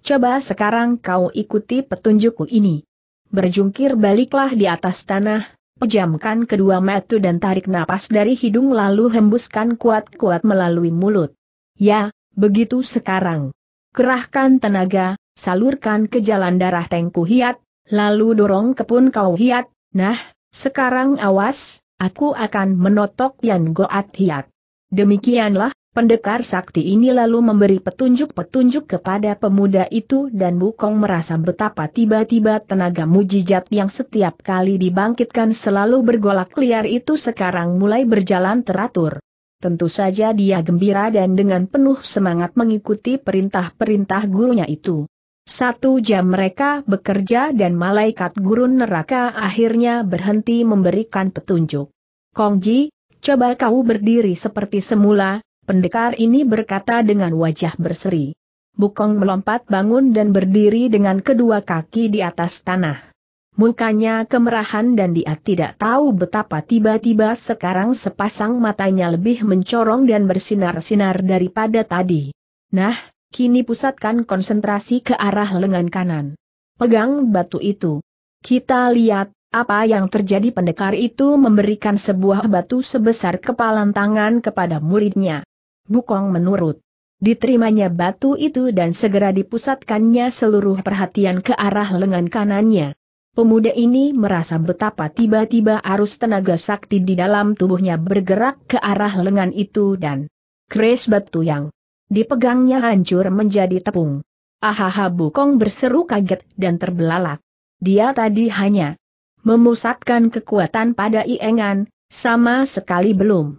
Coba sekarang kau ikuti petunjukku ini. Berjungkir baliklah di atas tanah, pejamkan kedua mata dan tarik napas dari hidung lalu hembuskan kuat-kuat melalui mulut. Ya, begitu sekarang. Kerahkan tenaga, salurkan ke jalan darah tengku hiat, lalu dorong kepun kau hiat, nah, sekarang awas, aku akan menotok yang Goat Hiat. Demikianlah, Pendekar sakti ini lalu memberi petunjuk-petunjuk kepada pemuda itu dan Bukong merasa betapa tiba-tiba tenaga mujizat yang setiap kali dibangkitkan selalu bergolak liar itu sekarang mulai berjalan teratur. Tentu saja dia gembira dan dengan penuh semangat mengikuti perintah-perintah gurunya itu. Satu jam mereka bekerja dan malaikat gurun neraka akhirnya berhenti memberikan petunjuk. Kongji, coba kau berdiri seperti semula, Pendekar ini berkata dengan wajah berseri. Bukong melompat bangun dan berdiri dengan kedua kaki di atas tanah. Mukanya kemerahan dan dia tidak tahu betapa tiba-tiba sekarang sepasang matanya lebih mencorong dan bersinar-sinar daripada tadi. Nah, kini pusatkan konsentrasi ke arah lengan kanan. Pegang batu itu. Kita lihat, apa yang terjadi pendekar itu memberikan sebuah batu sebesar kepalan tangan kepada muridnya. Bukong menurut. Diterimanya batu itu dan segera dipusatkannya seluruh perhatian ke arah lengan kanannya. Pemuda ini merasa betapa tiba-tiba arus tenaga sakti di dalam tubuhnya bergerak ke arah lengan itu dan kris batu yang dipegangnya hancur menjadi tepung. Ahaha Bukong berseru kaget dan terbelalak. Dia tadi hanya memusatkan kekuatan pada Iengan, sama sekali belum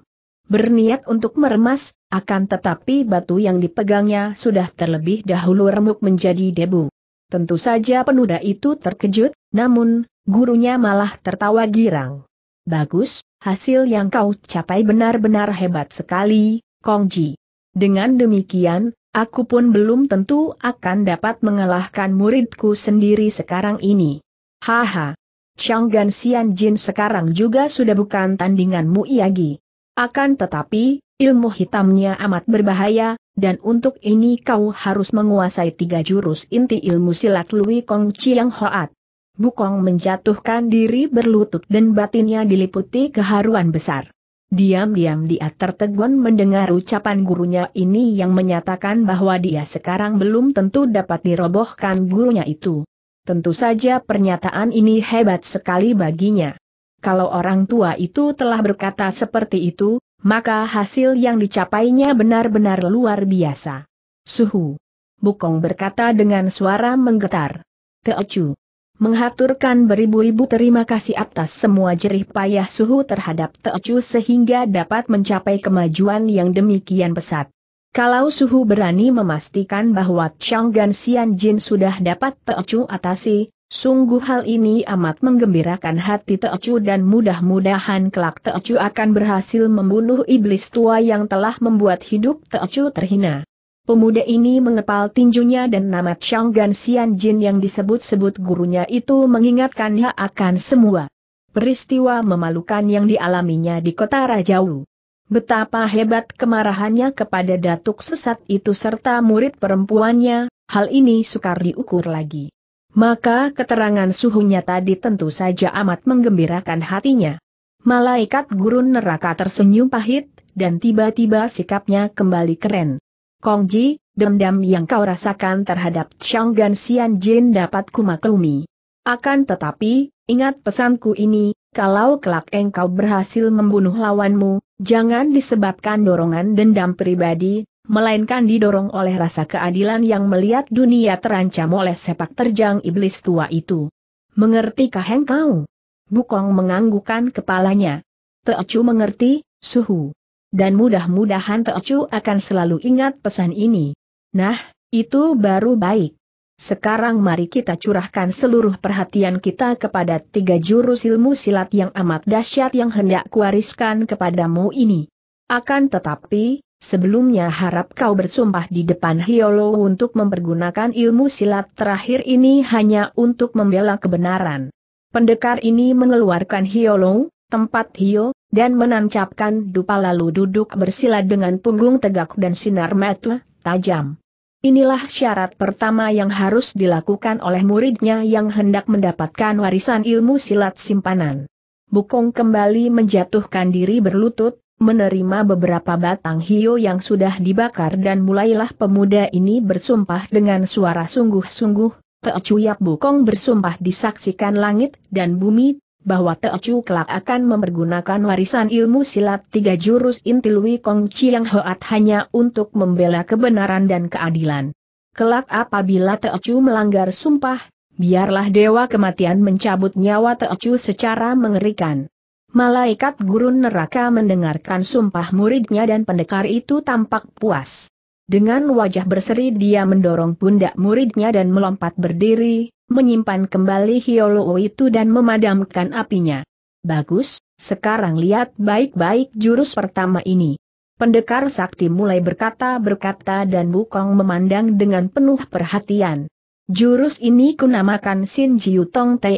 berniat untuk meremas, akan tetapi batu yang dipegangnya sudah terlebih dahulu remuk menjadi debu. Tentu saja penuda itu terkejut, namun, gurunya malah tertawa girang. Bagus, hasil yang kau capai benar-benar hebat sekali, Kongji. Dengan demikian, aku pun belum tentu akan dapat mengalahkan muridku sendiri sekarang ini. Haha. Chang Gan Xian Jin sekarang juga sudah bukan tandinganmu Iagi. Akan tetapi, ilmu hitamnya amat berbahaya, dan untuk ini kau harus menguasai tiga jurus inti ilmu silat Lui Kong Chiang Hoat. Bukong menjatuhkan diri berlutut dan batinnya diliputi keharuan besar. Diam-diam dia tertegun mendengar ucapan gurunya ini yang menyatakan bahwa dia sekarang belum tentu dapat dirobohkan gurunya itu. Tentu saja pernyataan ini hebat sekali baginya kalau orang tua itu telah berkata seperti itu, maka hasil yang dicapainya benar-benar luar biasa. Suhu. Bukong berkata dengan suara menggetar. Teocu. Menghaturkan beribu-ribu terima kasih atas semua jerih payah Suhu terhadap Teocu sehingga dapat mencapai kemajuan yang demikian pesat. Kalau Suhu berani memastikan bahwa Chang Gan Xian Jin sudah dapat Teocu atasi, Sungguh hal ini amat menggembirakan hati Teocu dan mudah-mudahan kelak Teocu akan berhasil membunuh iblis tua yang telah membuat hidup Teocu terhina. Pemuda ini mengepal tinjunya dan nama Changgan Xian Jin yang disebut-sebut gurunya itu mengingatkannya akan semua peristiwa memalukan yang dialaminya di kota Raja Wu. Betapa hebat kemarahannya kepada datuk sesat itu serta murid perempuannya, hal ini sukar diukur lagi. Maka keterangan suhunya tadi tentu saja amat menggembirakan hatinya. Malaikat gurun neraka tersenyum pahit, dan tiba-tiba sikapnya kembali keren. Kongji, dendam yang kau rasakan terhadap Chang Gan Xian Jin dapat kumaklumi. Akan tetapi, ingat pesanku ini, kalau kelak engkau berhasil membunuh lawanmu, jangan disebabkan dorongan dendam pribadi, melainkan didorong oleh rasa keadilan yang melihat dunia terancam oleh sepak terjang iblis tua itu. Mengertikah engkau? Bukong menganggukan kepalanya. Teocu mengerti, suhu. Dan mudah-mudahan Teocu akan selalu ingat pesan ini. Nah, itu baru baik. Sekarang mari kita curahkan seluruh perhatian kita kepada tiga jurus ilmu silat yang amat dahsyat yang hendak kuariskan kepadamu ini. Akan tetapi, Sebelumnya harap kau bersumpah di depan Hiolo untuk mempergunakan ilmu silat terakhir ini hanya untuk membela kebenaran. Pendekar ini mengeluarkan Hiolo, tempat Hio, dan menancapkan dupa lalu duduk bersila dengan punggung tegak dan sinar mata tajam. Inilah syarat pertama yang harus dilakukan oleh muridnya yang hendak mendapatkan warisan ilmu silat simpanan. Bukong kembali menjatuhkan diri berlutut, menerima beberapa batang hio yang sudah dibakar dan mulailah pemuda ini bersumpah dengan suara sungguh-sungguh, Teocu Yap Bukong bersumpah disaksikan langit dan bumi, bahwa Teocu kelak akan mempergunakan warisan ilmu silat tiga jurus inti Lui Kong Chiang Hoat hanya untuk membela kebenaran dan keadilan. Kelak apabila Teocu melanggar sumpah, biarlah Dewa Kematian mencabut nyawa Teocu secara mengerikan. Malaikat gurun neraka mendengarkan sumpah muridnya dan pendekar itu tampak puas. Dengan wajah berseri dia mendorong pundak muridnya dan melompat berdiri, menyimpan kembali Hioloo itu dan memadamkan apinya. Bagus, sekarang lihat baik-baik jurus pertama ini. Pendekar sakti mulai berkata-berkata dan Bukong memandang dengan penuh perhatian. Jurus ini kunamakan Sin Jiu Tong Te,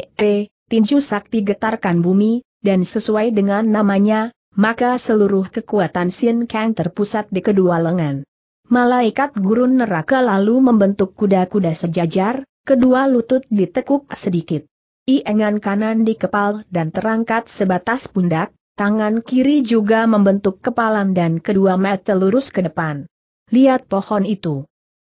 Tinju Sakti Getarkan Bumi, dan sesuai dengan namanya, maka seluruh kekuatan Sin Kang terpusat di kedua lengan. Malaikat gurun neraka lalu membentuk kuda-kuda sejajar, kedua lutut ditekuk sedikit. Iengan kanan di kepal dan terangkat sebatas pundak, tangan kiri juga membentuk kepalan dan kedua mata lurus ke depan. Lihat pohon itu.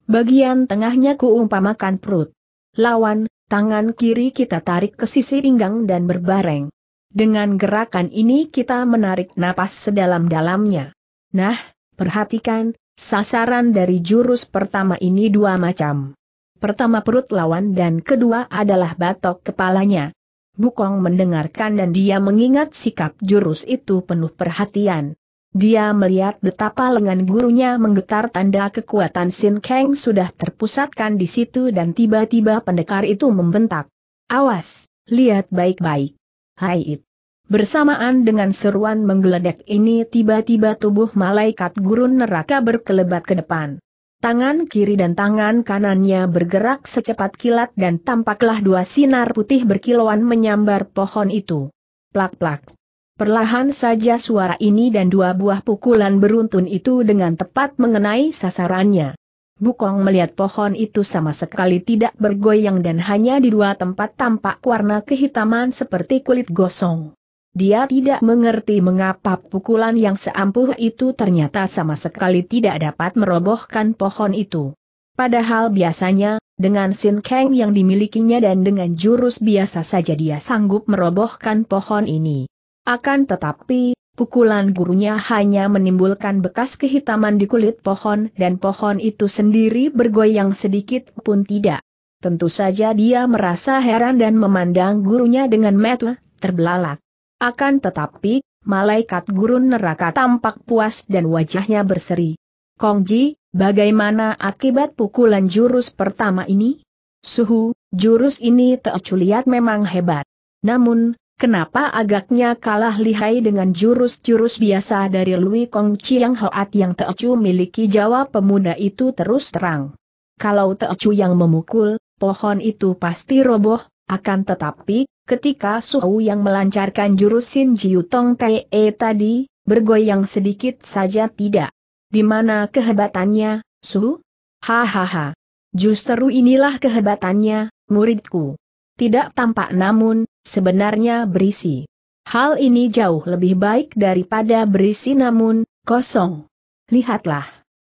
Bagian tengahnya kuumpamakan perut. Lawan, tangan kiri kita tarik ke sisi pinggang dan berbareng. Dengan gerakan ini kita menarik napas sedalam-dalamnya. Nah, perhatikan, sasaran dari jurus pertama ini dua macam. Pertama perut lawan dan kedua adalah batok kepalanya. Bukong mendengarkan dan dia mengingat sikap jurus itu penuh perhatian. Dia melihat betapa lengan gurunya menggetar tanda kekuatan Sin Kang sudah terpusatkan di situ dan tiba-tiba pendekar itu membentak. Awas, lihat baik-baik. Hai it. Bersamaan dengan seruan menggeledek ini tiba-tiba tubuh malaikat gurun neraka berkelebat ke depan. Tangan kiri dan tangan kanannya bergerak secepat kilat dan tampaklah dua sinar putih berkilauan menyambar pohon itu. Plak-plak. Perlahan saja suara ini dan dua buah pukulan beruntun itu dengan tepat mengenai sasarannya. Bukong melihat pohon itu sama sekali tidak bergoyang dan hanya di dua tempat tampak warna kehitaman seperti kulit gosong. Dia tidak mengerti mengapa pukulan yang seampuh itu ternyata sama sekali tidak dapat merobohkan pohon itu. Padahal biasanya, dengan Sin Kang yang dimilikinya dan dengan jurus biasa saja dia sanggup merobohkan pohon ini. Akan tetapi, pukulan gurunya hanya menimbulkan bekas kehitaman di kulit pohon dan pohon itu sendiri bergoyang sedikit pun tidak. Tentu saja dia merasa heran dan memandang gurunya dengan metu terbelalak. Akan tetapi, malaikat gurun neraka tampak puas dan wajahnya berseri. Kongji, bagaimana akibat pukulan jurus pertama ini? Suhu, jurus ini Teocu memang hebat. Namun, kenapa agaknya kalah lihai dengan jurus-jurus biasa dari Lui Kong yang Hoat yang Teocu miliki jawab pemuda itu terus terang. Kalau Teocu yang memukul, pohon itu pasti roboh, akan tetapi, Ketika Suhu yang melancarkan jurus Sin Jiu Tong Te e tadi, bergoyang sedikit saja tidak. Di mana kehebatannya, Suhu? Hahaha. Justru inilah kehebatannya, muridku. Tidak tampak namun, sebenarnya berisi. Hal ini jauh lebih baik daripada berisi namun, kosong. Lihatlah.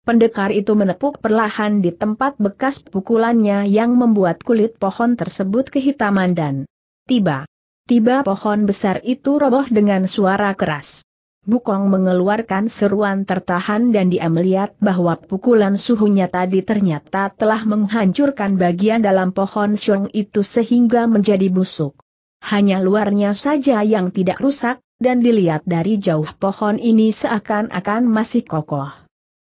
Pendekar itu menepuk perlahan di tempat bekas pukulannya yang membuat kulit pohon tersebut kehitaman dan Tiba. Tiba pohon besar itu roboh dengan suara keras. Bukong mengeluarkan seruan tertahan dan dia melihat bahwa pukulan suhunya tadi ternyata telah menghancurkan bagian dalam pohon siong itu sehingga menjadi busuk. Hanya luarnya saja yang tidak rusak, dan dilihat dari jauh pohon ini seakan-akan masih kokoh.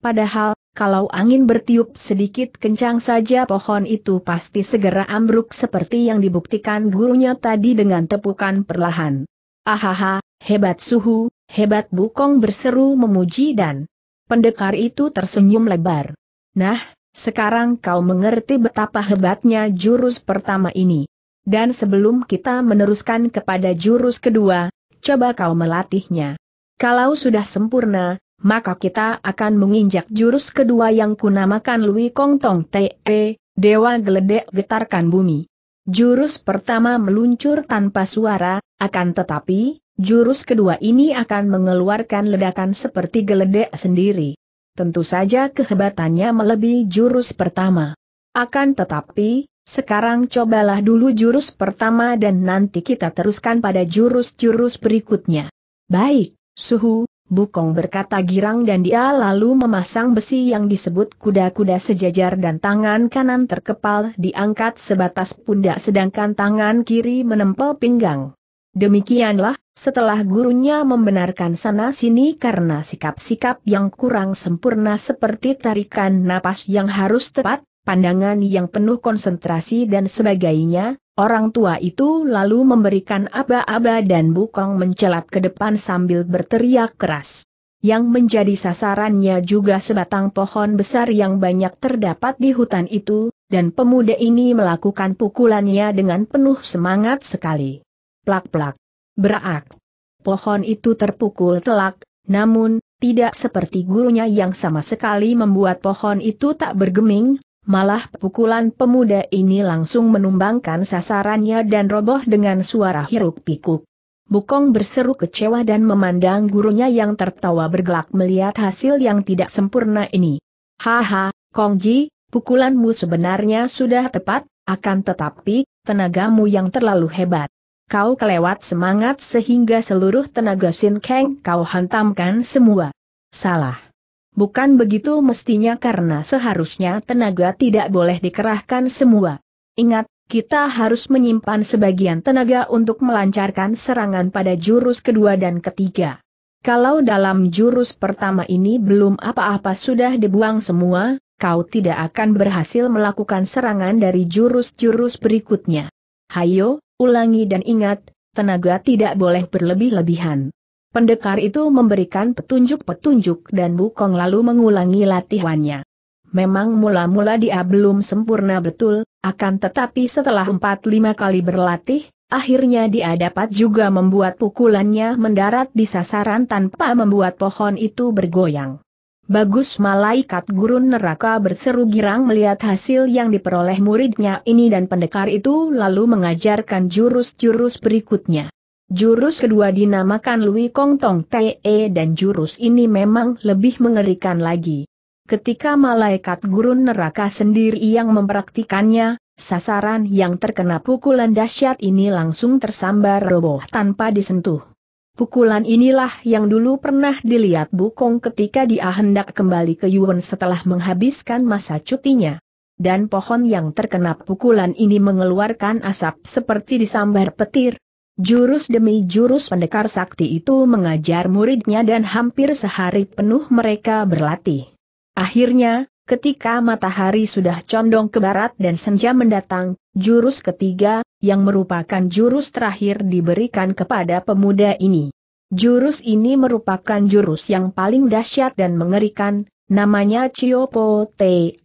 Padahal, kalau angin bertiup sedikit kencang saja pohon itu pasti segera ambruk seperti yang dibuktikan gurunya tadi dengan tepukan perlahan. Ahaha, hebat suhu, hebat bukong berseru memuji dan pendekar itu tersenyum lebar. Nah, sekarang kau mengerti betapa hebatnya jurus pertama ini. Dan sebelum kita meneruskan kepada jurus kedua, coba kau melatihnya. Kalau sudah sempurna, maka kita akan menginjak jurus kedua yang kunamakan Lui Kong Tong Te, e, Dewa Geledek Getarkan Bumi. Jurus pertama meluncur tanpa suara, akan tetapi, jurus kedua ini akan mengeluarkan ledakan seperti geledek sendiri. Tentu saja kehebatannya melebihi jurus pertama. Akan tetapi, sekarang cobalah dulu jurus pertama dan nanti kita teruskan pada jurus-jurus berikutnya. Baik, Suhu, Bukong berkata girang dan dia lalu memasang besi yang disebut kuda-kuda sejajar dan tangan kanan terkepal diangkat sebatas pundak sedangkan tangan kiri menempel pinggang. Demikianlah, setelah gurunya membenarkan sana-sini karena sikap-sikap yang kurang sempurna seperti tarikan napas yang harus tepat, pandangan yang penuh konsentrasi dan sebagainya, orang tua itu lalu memberikan aba-aba dan bukong mencelat ke depan sambil berteriak keras. Yang menjadi sasarannya juga sebatang pohon besar yang banyak terdapat di hutan itu, dan pemuda ini melakukan pukulannya dengan penuh semangat sekali. Plak-plak. Berak. Pohon itu terpukul telak, namun, tidak seperti gurunya yang sama sekali membuat pohon itu tak bergeming, Malah pukulan pemuda ini langsung menumbangkan sasarannya dan roboh dengan suara hiruk pikuk. Bukong berseru kecewa dan memandang gurunya yang tertawa bergelak melihat hasil yang tidak sempurna ini. Haha, Kongji, pukulanmu sebenarnya sudah tepat, akan tetapi, tenagamu yang terlalu hebat. Kau kelewat semangat sehingga seluruh tenaga Sin Kang kau hantamkan semua. Salah. Bukan begitu mestinya karena seharusnya tenaga tidak boleh dikerahkan semua. Ingat, kita harus menyimpan sebagian tenaga untuk melancarkan serangan pada jurus kedua dan ketiga. Kalau dalam jurus pertama ini belum apa-apa sudah dibuang semua, kau tidak akan berhasil melakukan serangan dari jurus-jurus berikutnya. Hayo, ulangi dan ingat, tenaga tidak boleh berlebih-lebihan. Pendekar itu memberikan petunjuk-petunjuk dan Bukong lalu mengulangi latihannya. Memang mula-mula dia belum sempurna betul, akan tetapi setelah 4-5 kali berlatih, akhirnya dia dapat juga membuat pukulannya mendarat di sasaran tanpa membuat pohon itu bergoyang. Bagus malaikat gurun neraka berseru girang melihat hasil yang diperoleh muridnya ini dan pendekar itu lalu mengajarkan jurus-jurus berikutnya. Jurus kedua dinamakan Lui Kong Tong Te dan jurus ini memang lebih mengerikan lagi. Ketika malaikat gurun neraka sendiri yang mempraktikannya, sasaran yang terkena pukulan dahsyat ini langsung tersambar roboh tanpa disentuh. Pukulan inilah yang dulu pernah dilihat Bukong ketika dia hendak kembali ke Yuan setelah menghabiskan masa cutinya. Dan pohon yang terkena pukulan ini mengeluarkan asap seperti disambar petir, Jurus demi jurus pendekar sakti itu mengajar muridnya dan hampir sehari penuh mereka berlatih. Akhirnya, ketika matahari sudah condong ke barat dan senja mendatang, jurus ketiga, yang merupakan jurus terakhir diberikan kepada pemuda ini. Jurus ini merupakan jurus yang paling dahsyat dan mengerikan, namanya Chiopo Te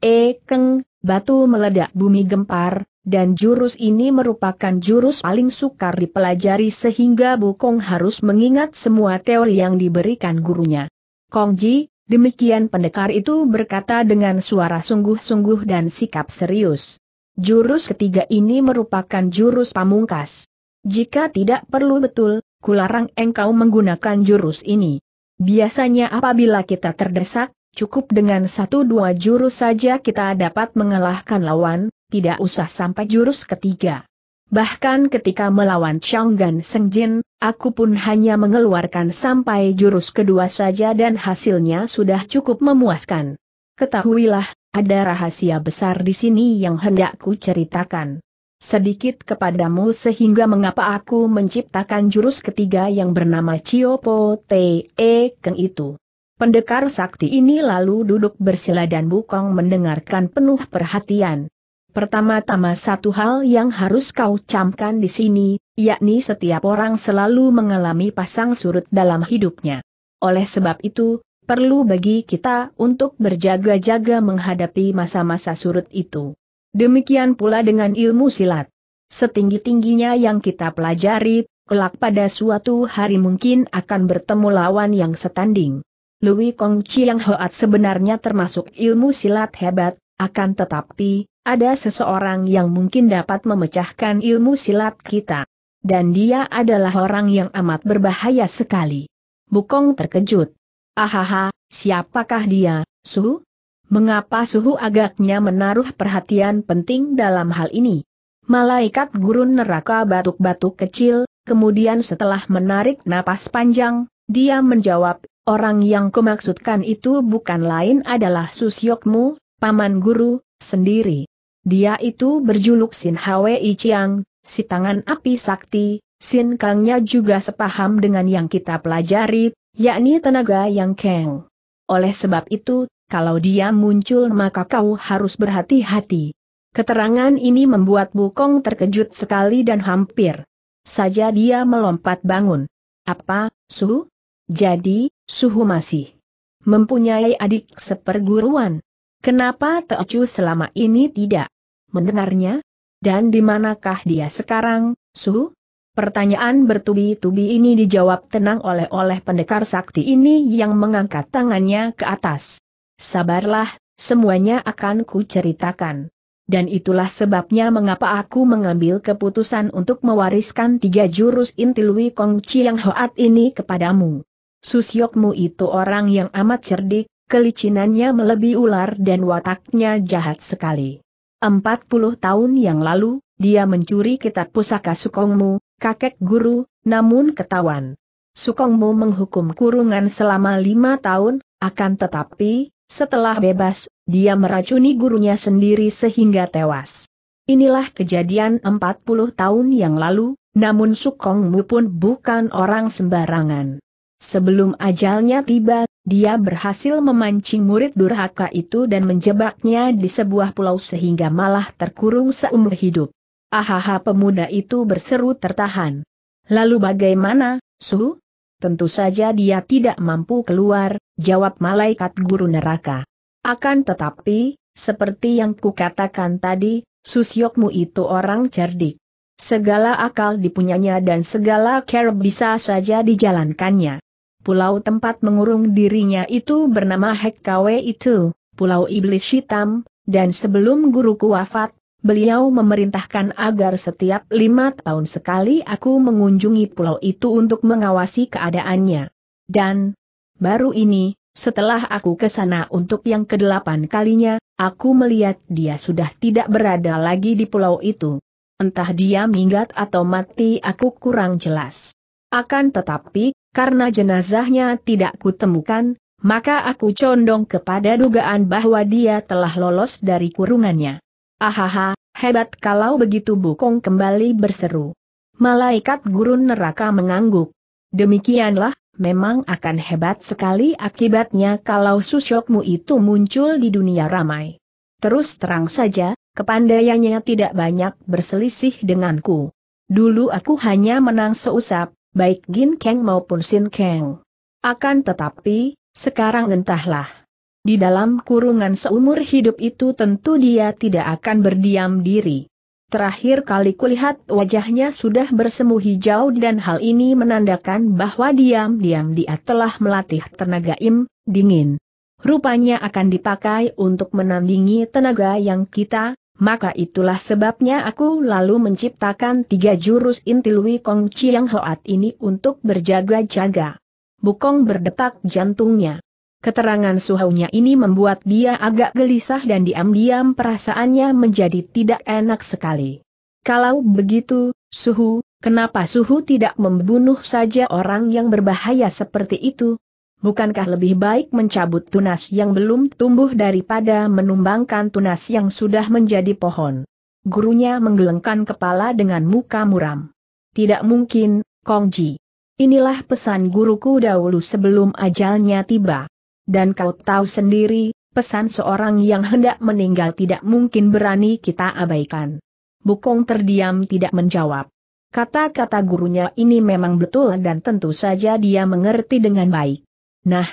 Keng, batu meledak bumi gempar, dan jurus ini merupakan jurus paling sukar dipelajari sehingga Bukong harus mengingat semua teori yang diberikan gurunya. Kong Ji, demikian pendekar itu berkata dengan suara sungguh-sungguh dan sikap serius. Jurus ketiga ini merupakan jurus pamungkas. Jika tidak perlu betul, kularang engkau menggunakan jurus ini. Biasanya apabila kita terdesak, cukup dengan satu dua jurus saja kita dapat mengalahkan lawan, tidak usah sampai jurus ketiga. Bahkan ketika melawan Changgan Sengjin, aku pun hanya mengeluarkan sampai jurus kedua saja dan hasilnya sudah cukup memuaskan. Ketahuilah, ada rahasia besar di sini yang hendakku ceritakan. Sedikit kepadamu sehingga mengapa aku menciptakan jurus ketiga yang bernama Chiopo Te e Keng itu. Pendekar sakti ini lalu duduk bersila dan bukong mendengarkan penuh perhatian. Pertama-tama satu hal yang harus kau camkan di sini, yakni setiap orang selalu mengalami pasang surut dalam hidupnya. Oleh sebab itu, perlu bagi kita untuk berjaga-jaga menghadapi masa-masa surut itu. Demikian pula dengan ilmu silat. Setinggi-tingginya yang kita pelajari, kelak pada suatu hari mungkin akan bertemu lawan yang setanding. Louis Kong Chiang Hoat sebenarnya termasuk ilmu silat hebat, akan tetapi, ada seseorang yang mungkin dapat memecahkan ilmu silat kita. Dan dia adalah orang yang amat berbahaya sekali. Bukong terkejut. Ahaha, siapakah dia, Suhu? Mengapa Suhu agaknya menaruh perhatian penting dalam hal ini? Malaikat gurun neraka batuk-batuk kecil, kemudian setelah menarik napas panjang, dia menjawab, orang yang kumaksudkan itu bukan lain adalah Susyokmu, Paman Guru, sendiri. Dia itu berjuluk Sin Hwei Chiang, si tangan api sakti, Sin Kangnya juga sepaham dengan yang kita pelajari, yakni tenaga yang keng. Oleh sebab itu, kalau dia muncul maka kau harus berhati-hati. Keterangan ini membuat Bukong terkejut sekali dan hampir saja dia melompat bangun. Apa, suhu? Jadi, suhu masih mempunyai adik seperguruan. Kenapa Teocu selama ini tidak mendengarnya? Dan di manakah dia sekarang, Su? Pertanyaan bertubi-tubi ini dijawab tenang oleh oleh pendekar sakti ini yang mengangkat tangannya ke atas. Sabarlah, semuanya akan kuceritakan. Dan itulah sebabnya mengapa aku mengambil keputusan untuk mewariskan tiga jurus inti Lui Kong Chiang Hoat ini kepadamu. Susyokmu itu orang yang amat cerdik, kelicinannya melebihi ular dan wataknya jahat sekali. 40 tahun yang lalu, dia mencuri kitab pusaka Sukongmu, kakek guru, namun ketahuan. Sukongmu menghukum kurungan selama lima tahun, akan tetapi, setelah bebas, dia meracuni gurunya sendiri sehingga tewas. Inilah kejadian 40 tahun yang lalu, namun Sukongmu pun bukan orang sembarangan. Sebelum ajalnya tiba, dia berhasil memancing murid durhaka itu dan menjebaknya di sebuah pulau sehingga malah terkurung seumur hidup. Ahaha pemuda itu berseru tertahan. Lalu bagaimana, Su? Tentu saja dia tidak mampu keluar, jawab malaikat guru neraka. Akan tetapi, seperti yang kukatakan tadi, Susyokmu itu orang cerdik. Segala akal dipunyanya dan segala care bisa saja dijalankannya. Pulau tempat mengurung dirinya itu bernama Hekkawe itu, Pulau Iblis Hitam, dan sebelum guruku wafat, beliau memerintahkan agar setiap lima tahun sekali aku mengunjungi pulau itu untuk mengawasi keadaannya. Dan, baru ini, setelah aku ke sana untuk yang kedelapan kalinya, aku melihat dia sudah tidak berada lagi di pulau itu. Entah dia minggat atau mati aku kurang jelas. Akan tetapi, karena jenazahnya tidak kutemukan, maka aku condong kepada dugaan bahwa dia telah lolos dari kurungannya. Ahaha, hebat kalau begitu Bukong kembali berseru. Malaikat gurun neraka mengangguk. Demikianlah, memang akan hebat sekali akibatnya kalau susyokmu itu muncul di dunia ramai. Terus terang saja, kepandaiannya tidak banyak berselisih denganku. Dulu aku hanya menang seusap, baik Gin Kang maupun Sin Kang. Akan tetapi, sekarang entahlah. Di dalam kurungan seumur hidup itu tentu dia tidak akan berdiam diri. Terakhir kali kulihat wajahnya sudah bersemu hijau dan hal ini menandakan bahwa diam-diam dia telah melatih tenaga im, dingin. Rupanya akan dipakai untuk menandingi tenaga yang kita maka itulah sebabnya aku lalu menciptakan tiga jurus inti Lui Kong Chiang Hoat ini untuk berjaga-jaga. Bukong berdetak jantungnya. Keterangan suhunya ini membuat dia agak gelisah dan diam-diam perasaannya menjadi tidak enak sekali. Kalau begitu, suhu, Kenapa Suhu tidak membunuh saja orang yang berbahaya seperti itu? bukankah lebih baik mencabut tunas yang belum tumbuh daripada menumbangkan tunas yang sudah menjadi pohon? Gurunya menggelengkan kepala dengan muka muram. Tidak mungkin, Kongji. Inilah pesan guruku dahulu sebelum ajalnya tiba. Dan kau tahu sendiri, pesan seorang yang hendak meninggal tidak mungkin berani kita abaikan. Bukong terdiam tidak menjawab. Kata-kata gurunya ini memang betul dan tentu saja dia mengerti dengan baik. Nah,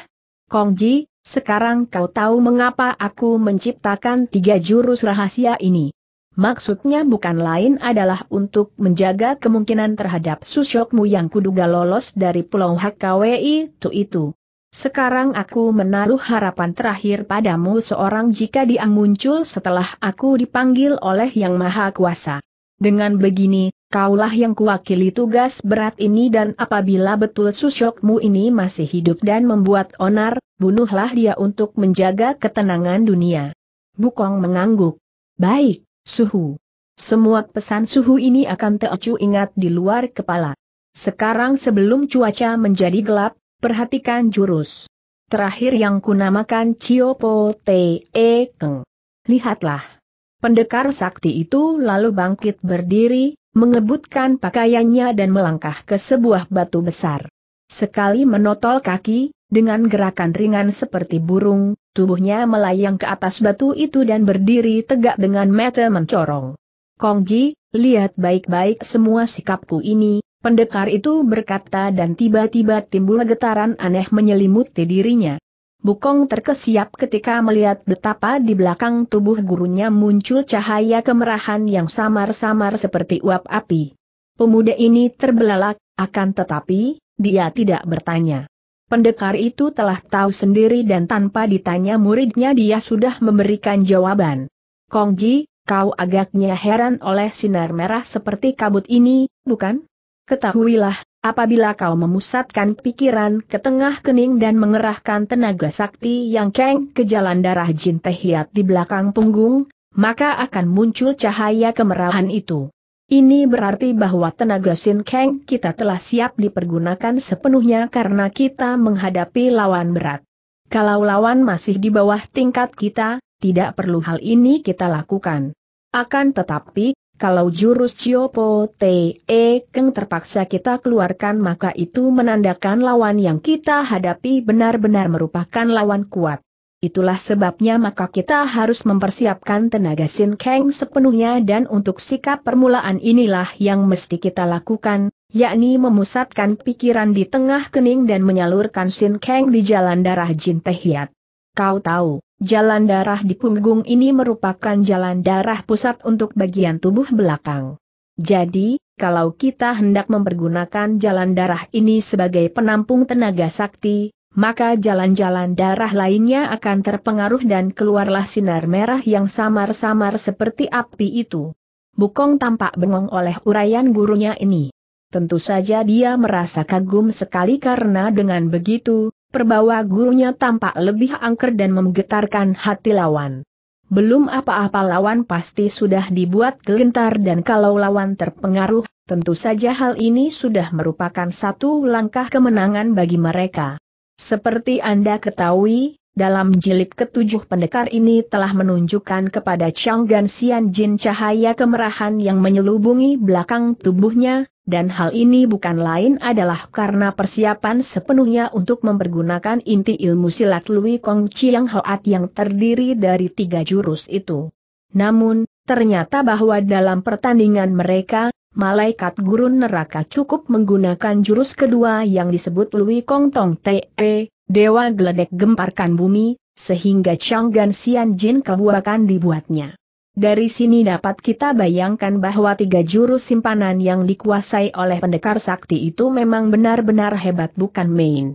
Kongji, sekarang kau tahu mengapa aku menciptakan tiga jurus rahasia ini. Maksudnya bukan lain adalah untuk menjaga kemungkinan terhadap susyokmu yang kuduga lolos dari Pulau HKWI itu itu. Sekarang aku menaruh harapan terakhir padamu seorang jika dia muncul setelah aku dipanggil oleh Yang Maha Kuasa. Dengan begini, Kaulah yang kuwakili tugas berat ini dan apabila betul susyokmu ini masih hidup dan membuat onar, bunuhlah dia untuk menjaga ketenangan dunia. Bukong mengangguk. Baik, suhu. Semua pesan suhu ini akan Teocu ingat di luar kepala. Sekarang sebelum cuaca menjadi gelap, perhatikan jurus. Terakhir yang kunamakan Ciopo Te e Keng. Lihatlah. Pendekar sakti itu lalu bangkit berdiri, mengebutkan pakaiannya dan melangkah ke sebuah batu besar. Sekali menotol kaki, dengan gerakan ringan seperti burung, tubuhnya melayang ke atas batu itu dan berdiri tegak dengan mata mencorong. Kongji, lihat baik-baik semua sikapku ini, pendekar itu berkata dan tiba-tiba timbul getaran aneh menyelimuti dirinya. Bukong terkesiap ketika melihat betapa di belakang tubuh gurunya muncul cahaya kemerahan yang samar-samar seperti uap api. Pemuda ini terbelalak, akan tetapi, dia tidak bertanya. Pendekar itu telah tahu sendiri dan tanpa ditanya muridnya dia sudah memberikan jawaban. Kongji, kau agaknya heran oleh sinar merah seperti kabut ini, bukan? Ketahuilah, Apabila kau memusatkan pikiran ke tengah kening dan mengerahkan tenaga sakti yang keng ke jalan darah jin tehiat di belakang punggung, maka akan muncul cahaya kemerahan itu. Ini berarti bahwa tenaga Sin keng kita telah siap dipergunakan sepenuhnya karena kita menghadapi lawan berat. Kalau lawan masih di bawah tingkat kita, tidak perlu hal ini kita lakukan. Akan tetapi, kalau jurus Ciopo Te Keng terpaksa kita keluarkan maka itu menandakan lawan yang kita hadapi benar-benar merupakan lawan kuat. Itulah sebabnya maka kita harus mempersiapkan tenaga Sin Kang sepenuhnya dan untuk sikap permulaan inilah yang mesti kita lakukan, yakni memusatkan pikiran di tengah kening dan menyalurkan Sin Kang di jalan darah Jin Tehiat. Kau tahu, Jalan darah di punggung ini merupakan jalan darah pusat untuk bagian tubuh belakang. Jadi, kalau kita hendak mempergunakan jalan darah ini sebagai penampung tenaga sakti, maka jalan-jalan darah lainnya akan terpengaruh dan keluarlah sinar merah yang samar-samar seperti api itu. Bukong tampak bengong oleh uraian gurunya ini. Tentu saja dia merasa kagum sekali karena dengan begitu, perbawa gurunya tampak lebih angker dan menggetarkan hati lawan. Belum apa-apa lawan pasti sudah dibuat gegentar dan kalau lawan terpengaruh, tentu saja hal ini sudah merupakan satu langkah kemenangan bagi mereka. Seperti Anda ketahui, dalam jilid ketujuh pendekar ini telah menunjukkan kepada Chang Gan Xian Jin cahaya kemerahan yang menyelubungi belakang tubuhnya, dan hal ini bukan lain adalah karena persiapan sepenuhnya untuk mempergunakan inti ilmu silat Lui Kong Chiang Hoat yang terdiri dari tiga jurus itu. Namun, ternyata bahwa dalam pertandingan mereka, malaikat gurun neraka cukup menggunakan jurus kedua yang disebut Lui Kong Tong Te, e, Dewa geledek gemparkan bumi, sehingga Changgan Xian Jin kebuakan dibuatnya. Dari sini dapat kita bayangkan bahwa tiga jurus simpanan yang dikuasai oleh pendekar sakti itu memang benar-benar hebat bukan main.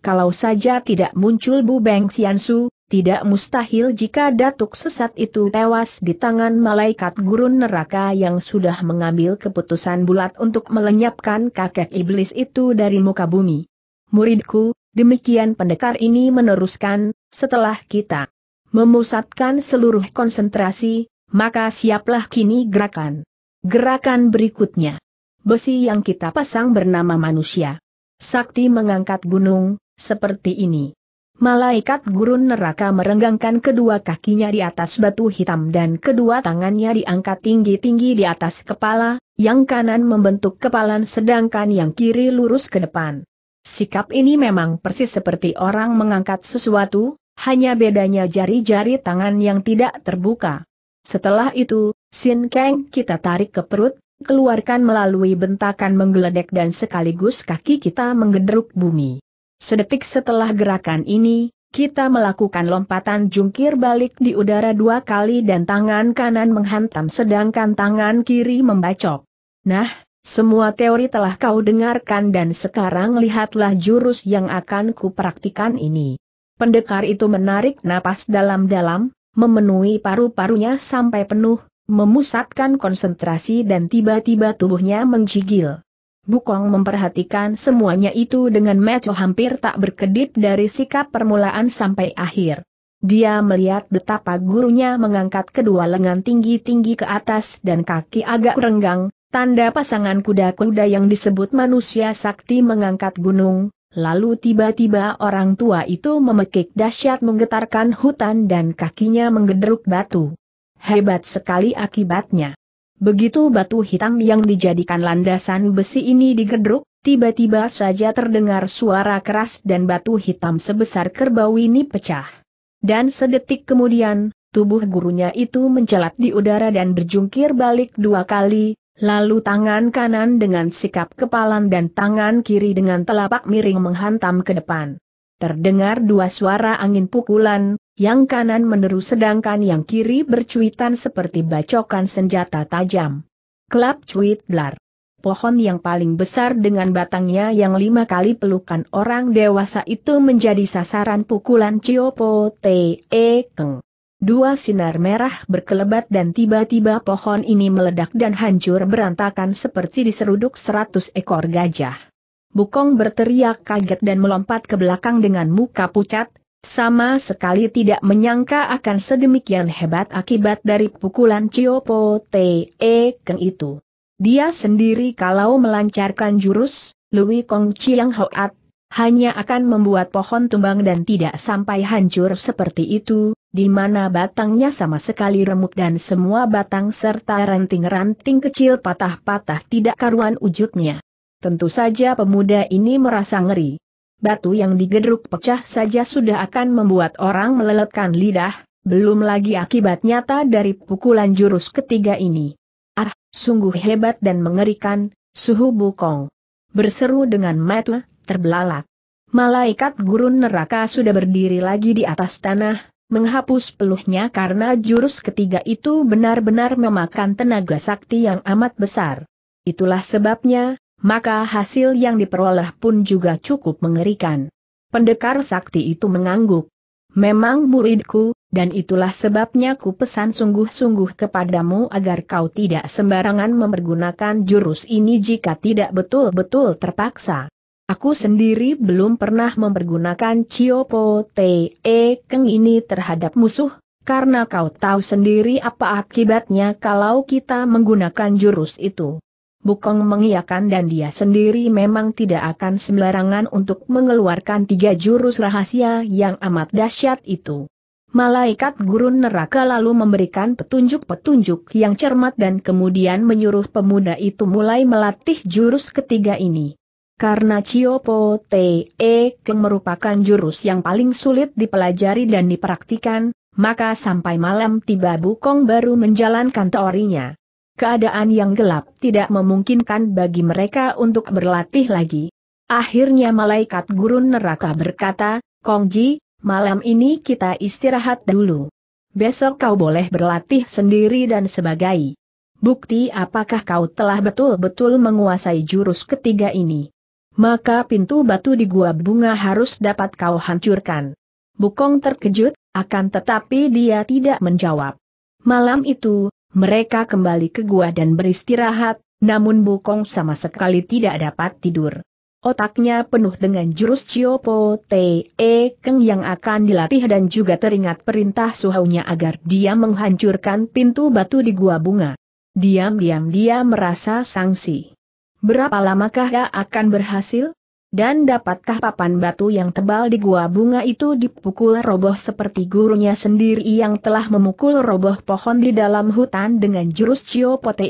Kalau saja tidak muncul Bu Beng Su, tidak mustahil jika datuk sesat itu tewas di tangan malaikat gurun neraka yang sudah mengambil keputusan bulat untuk melenyapkan kakek iblis itu dari muka bumi. Muridku, Demikian pendekar ini meneruskan, setelah kita memusatkan seluruh konsentrasi, maka siaplah kini gerakan. Gerakan berikutnya. Besi yang kita pasang bernama manusia. Sakti mengangkat gunung, seperti ini. Malaikat gurun neraka merenggangkan kedua kakinya di atas batu hitam dan kedua tangannya diangkat tinggi-tinggi di atas kepala, yang kanan membentuk kepalan sedangkan yang kiri lurus ke depan. Sikap ini memang persis seperti orang mengangkat sesuatu, hanya bedanya jari-jari tangan yang tidak terbuka. Setelah itu, Sin Kang kita tarik ke perut, keluarkan melalui bentakan menggeledek dan sekaligus kaki kita menggedruk bumi. Sedetik setelah gerakan ini, kita melakukan lompatan jungkir balik di udara dua kali dan tangan kanan menghantam sedangkan tangan kiri membacok. Nah, semua teori telah kau dengarkan dan sekarang lihatlah jurus yang akan kupraktikan ini. Pendekar itu menarik napas dalam-dalam, memenuhi paru-parunya sampai penuh, memusatkan konsentrasi dan tiba-tiba tubuhnya menggigil. Bukong memperhatikan semuanya itu dengan mata hampir tak berkedip dari sikap permulaan sampai akhir. Dia melihat betapa gurunya mengangkat kedua lengan tinggi-tinggi ke atas dan kaki agak renggang, Tanda pasangan kuda-kuda yang disebut manusia sakti mengangkat gunung, lalu tiba-tiba orang tua itu memekik dahsyat menggetarkan hutan dan kakinya menggedruk batu. Hebat sekali akibatnya. Begitu batu hitam yang dijadikan landasan besi ini digedruk, tiba-tiba saja terdengar suara keras dan batu hitam sebesar kerbau ini pecah. Dan sedetik kemudian, tubuh gurunya itu mencelat di udara dan berjungkir balik dua kali, Lalu tangan kanan dengan sikap kepalan dan tangan kiri dengan telapak miring menghantam ke depan. Terdengar dua suara angin pukulan, yang kanan meneru sedangkan yang kiri bercuitan seperti bacokan senjata tajam. Klap cuit blar. Pohon yang paling besar dengan batangnya yang lima kali pelukan orang dewasa itu menjadi sasaran pukulan Chiopo T.E. Keng. Dua sinar merah berkelebat dan tiba-tiba pohon ini meledak dan hancur berantakan seperti diseruduk seratus ekor gajah. Bukong berteriak kaget dan melompat ke belakang dengan muka pucat, sama sekali tidak menyangka akan sedemikian hebat akibat dari pukulan Ciopo Te e Keng itu. Dia sendiri kalau melancarkan jurus, Lui Kong Chiang Hoat, hanya akan membuat pohon tumbang dan tidak sampai hancur seperti itu, di mana batangnya sama sekali remuk dan semua batang serta ranting-ranting kecil patah-patah tidak karuan wujudnya. Tentu saja pemuda ini merasa ngeri. Batu yang digedruk pecah saja sudah akan membuat orang meleletkan lidah, belum lagi akibat nyata dari pukulan jurus ketiga ini. Ah, sungguh hebat dan mengerikan, suhu bukong. Berseru dengan metle, terbelalak. Malaikat gurun neraka sudah berdiri lagi di atas tanah, menghapus peluhnya karena jurus ketiga itu benar-benar memakan tenaga sakti yang amat besar. Itulah sebabnya, maka hasil yang diperoleh pun juga cukup mengerikan. Pendekar sakti itu mengangguk. Memang muridku, dan itulah sebabnya ku pesan sungguh-sungguh kepadamu agar kau tidak sembarangan mempergunakan jurus ini jika tidak betul-betul terpaksa. Aku sendiri belum pernah mempergunakan Ciopo Te Keng ini terhadap musuh, karena kau tahu sendiri apa akibatnya kalau kita menggunakan jurus itu. Bukong mengiakan dan dia sendiri memang tidak akan sembarangan untuk mengeluarkan tiga jurus rahasia yang amat dahsyat itu. Malaikat gurun neraka lalu memberikan petunjuk-petunjuk yang cermat dan kemudian menyuruh pemuda itu mulai melatih jurus ketiga ini. Karena Po Te e Keng merupakan jurus yang paling sulit dipelajari dan dipraktikan, maka sampai malam tiba Bukong baru menjalankan teorinya. Keadaan yang gelap tidak memungkinkan bagi mereka untuk berlatih lagi. Akhirnya malaikat gurun neraka berkata, Kong Ji, malam ini kita istirahat dulu. Besok kau boleh berlatih sendiri dan sebagai bukti apakah kau telah betul-betul menguasai jurus ketiga ini maka pintu batu di gua bunga harus dapat kau hancurkan. Bukong terkejut, akan tetapi dia tidak menjawab. Malam itu, mereka kembali ke gua dan beristirahat, namun Bukong sama sekali tidak dapat tidur. Otaknya penuh dengan jurus Ciopo Te e Keng yang akan dilatih dan juga teringat perintah suhaunya agar dia menghancurkan pintu batu di gua bunga. Diam-diam dia merasa sangsi. Berapa lamakah ia akan berhasil? Dan dapatkah papan batu yang tebal di gua bunga itu dipukul roboh seperti gurunya sendiri yang telah memukul roboh pohon di dalam hutan dengan jurus Cio Pote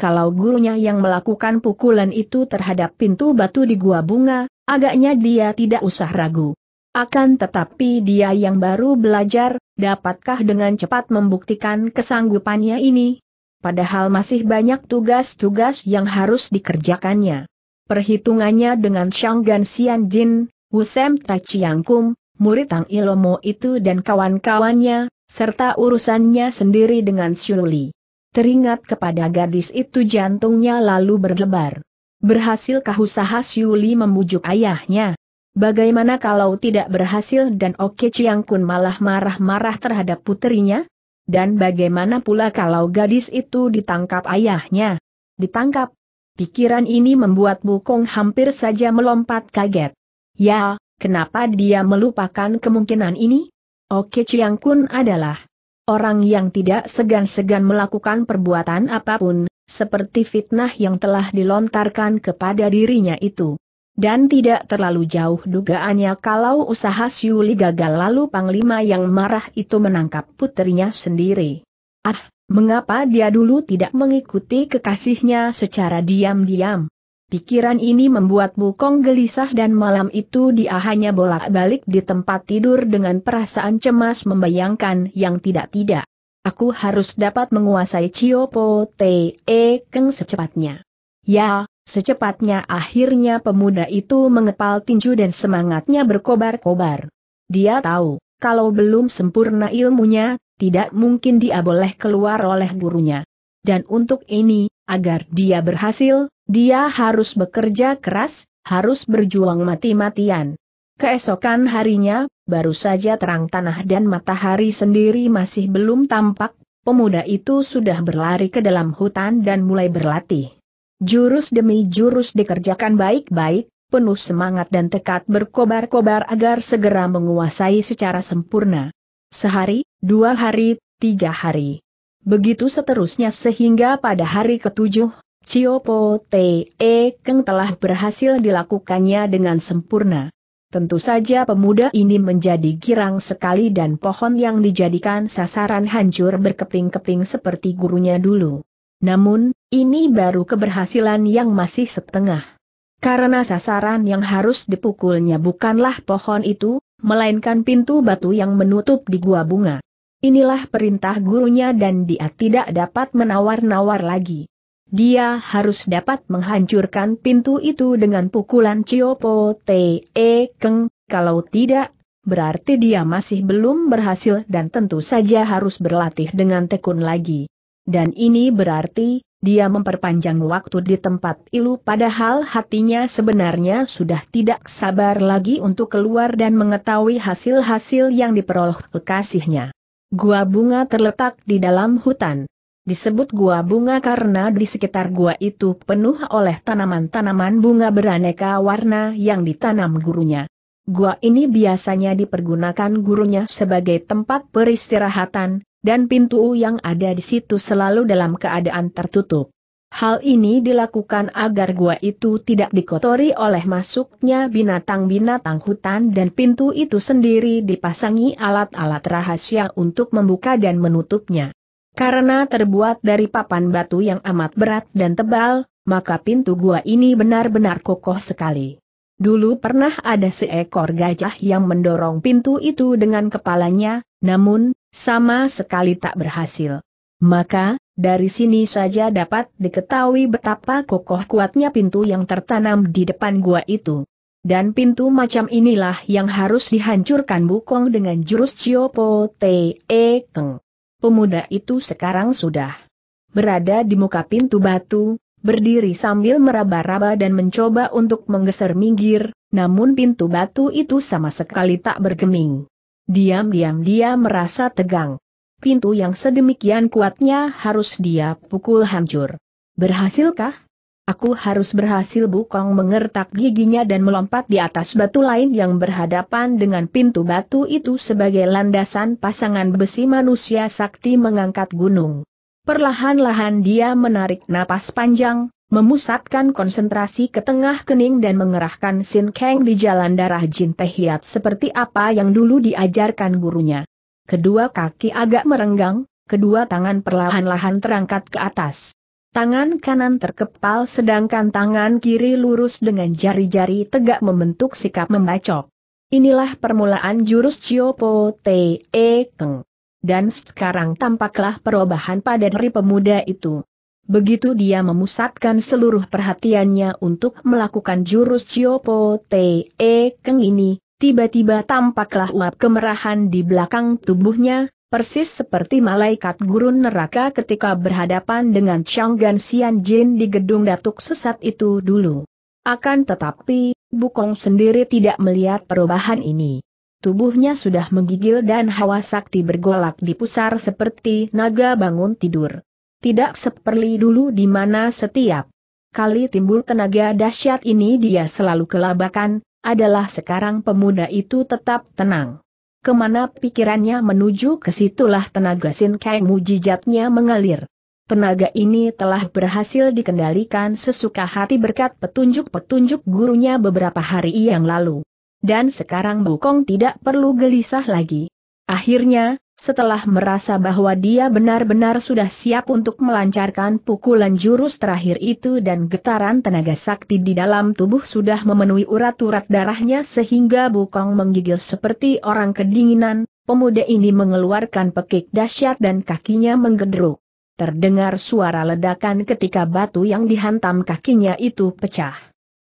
Kalau gurunya yang melakukan pukulan itu terhadap pintu batu di gua bunga, agaknya dia tidak usah ragu. Akan tetapi dia yang baru belajar, dapatkah dengan cepat membuktikan kesanggupannya ini? padahal masih banyak tugas-tugas yang harus dikerjakannya. Perhitungannya dengan Shanggan Xian Jin, Wusem Tachiangkum, murid Tang Ilomo itu dan kawan-kawannya, serta urusannya sendiri dengan Shuli. Teringat kepada gadis itu jantungnya lalu berdebar. Berhasilkah usaha Shuli membujuk ayahnya? Bagaimana kalau tidak berhasil dan Oke Chiang Kun malah marah-marah terhadap putrinya? Dan bagaimana pula kalau gadis itu ditangkap ayahnya? Ditangkap? Pikiran ini membuat Bukong hampir saja melompat kaget. Ya, kenapa dia melupakan kemungkinan ini? Oke Chiang Kun adalah orang yang tidak segan-segan melakukan perbuatan apapun, seperti fitnah yang telah dilontarkan kepada dirinya itu. Dan tidak terlalu jauh dugaannya kalau usaha Siuli gagal lalu Panglima yang marah itu menangkap putrinya sendiri. Ah, mengapa dia dulu tidak mengikuti kekasihnya secara diam-diam? Pikiran ini membuat Bukong gelisah dan malam itu dia hanya bolak-balik di tempat tidur dengan perasaan cemas membayangkan yang tidak-tidak. Aku harus dapat menguasai Ciopo Te e Keng secepatnya. Ya, Secepatnya akhirnya pemuda itu mengepal tinju dan semangatnya berkobar-kobar. Dia tahu, kalau belum sempurna ilmunya, tidak mungkin dia boleh keluar oleh gurunya. Dan untuk ini, agar dia berhasil, dia harus bekerja keras, harus berjuang mati-matian. Keesokan harinya, baru saja terang tanah dan matahari sendiri masih belum tampak, pemuda itu sudah berlari ke dalam hutan dan mulai berlatih. Jurus demi jurus dikerjakan baik-baik, penuh semangat dan tekad berkobar-kobar agar segera menguasai secara sempurna. Sehari, dua hari, tiga hari. Begitu seterusnya sehingga pada hari ketujuh, Ciopo Te e Keng telah berhasil dilakukannya dengan sempurna. Tentu saja pemuda ini menjadi girang sekali dan pohon yang dijadikan sasaran hancur berkeping-keping seperti gurunya dulu. Namun, ini baru keberhasilan yang masih setengah. Karena sasaran yang harus dipukulnya bukanlah pohon itu, melainkan pintu batu yang menutup di gua bunga. Inilah perintah gurunya dan dia tidak dapat menawar-nawar lagi. Dia harus dapat menghancurkan pintu itu dengan pukulan Ciopo Te E Keng, kalau tidak, berarti dia masih belum berhasil dan tentu saja harus berlatih dengan tekun lagi. Dan ini berarti, dia memperpanjang waktu di tempat ilu padahal hatinya sebenarnya sudah tidak sabar lagi untuk keluar dan mengetahui hasil-hasil yang diperoleh kekasihnya. Gua bunga terletak di dalam hutan. Disebut gua bunga karena di sekitar gua itu penuh oleh tanaman-tanaman bunga beraneka warna yang ditanam gurunya. Gua ini biasanya dipergunakan gurunya sebagai tempat peristirahatan, dan pintu yang ada di situ selalu dalam keadaan tertutup. Hal ini dilakukan agar gua itu tidak dikotori oleh masuknya binatang-binatang hutan dan pintu itu sendiri dipasangi alat-alat rahasia untuk membuka dan menutupnya. Karena terbuat dari papan batu yang amat berat dan tebal, maka pintu gua ini benar-benar kokoh sekali. Dulu pernah ada seekor gajah yang mendorong pintu itu dengan kepalanya, namun, sama sekali tak berhasil. Maka, dari sini saja dapat diketahui betapa kokoh kuatnya pintu yang tertanam di depan gua itu. Dan pintu macam inilah yang harus dihancurkan Bukong dengan jurus Ciopo Te e Keng. Pemuda itu sekarang sudah berada di muka pintu batu, berdiri sambil meraba-raba dan mencoba untuk menggeser minggir, namun pintu batu itu sama sekali tak bergeming. Diam-diam dia merasa tegang. Pintu yang sedemikian kuatnya harus dia pukul hancur. Berhasilkah? Aku harus berhasil Bukong mengertak giginya dan melompat di atas batu lain yang berhadapan dengan pintu batu itu sebagai landasan pasangan besi manusia sakti mengangkat gunung. Perlahan-lahan dia menarik napas panjang, memusatkan konsentrasi ke tengah kening dan mengerahkan Sin Kang di jalan darah Jin Tehiat seperti apa yang dulu diajarkan gurunya. Kedua kaki agak merenggang, kedua tangan perlahan-lahan terangkat ke atas. Tangan kanan terkepal sedangkan tangan kiri lurus dengan jari-jari tegak membentuk sikap membacok. Inilah permulaan jurus Ciopo Te e Keng. Dan sekarang tampaklah perubahan pada diri pemuda itu. Begitu dia memusatkan seluruh perhatiannya untuk melakukan jurus Ciopo Te Keng ini, tiba-tiba tampaklah uap kemerahan di belakang tubuhnya, persis seperti malaikat gurun neraka ketika berhadapan dengan Changgan Xian Jin di gedung datuk sesat itu dulu. Akan tetapi, Bukong sendiri tidak melihat perubahan ini. Tubuhnya sudah menggigil dan hawa sakti bergolak di pusar seperti naga bangun tidur tidak seperli dulu di mana setiap kali timbul tenaga dahsyat ini dia selalu kelabakan, adalah sekarang pemuda itu tetap tenang. Kemana pikirannya menuju ke situlah tenaga Sinkai mujijatnya mengalir. Tenaga ini telah berhasil dikendalikan sesuka hati berkat petunjuk-petunjuk gurunya beberapa hari yang lalu. Dan sekarang Bukong tidak perlu gelisah lagi. Akhirnya, setelah merasa bahwa dia benar-benar sudah siap untuk melancarkan pukulan jurus terakhir itu dan getaran tenaga sakti di dalam tubuh sudah memenuhi urat-urat darahnya sehingga bukong menggigil seperti orang kedinginan, pemuda ini mengeluarkan pekik dahsyat dan kakinya menggedruk. Terdengar suara ledakan ketika batu yang dihantam kakinya itu pecah.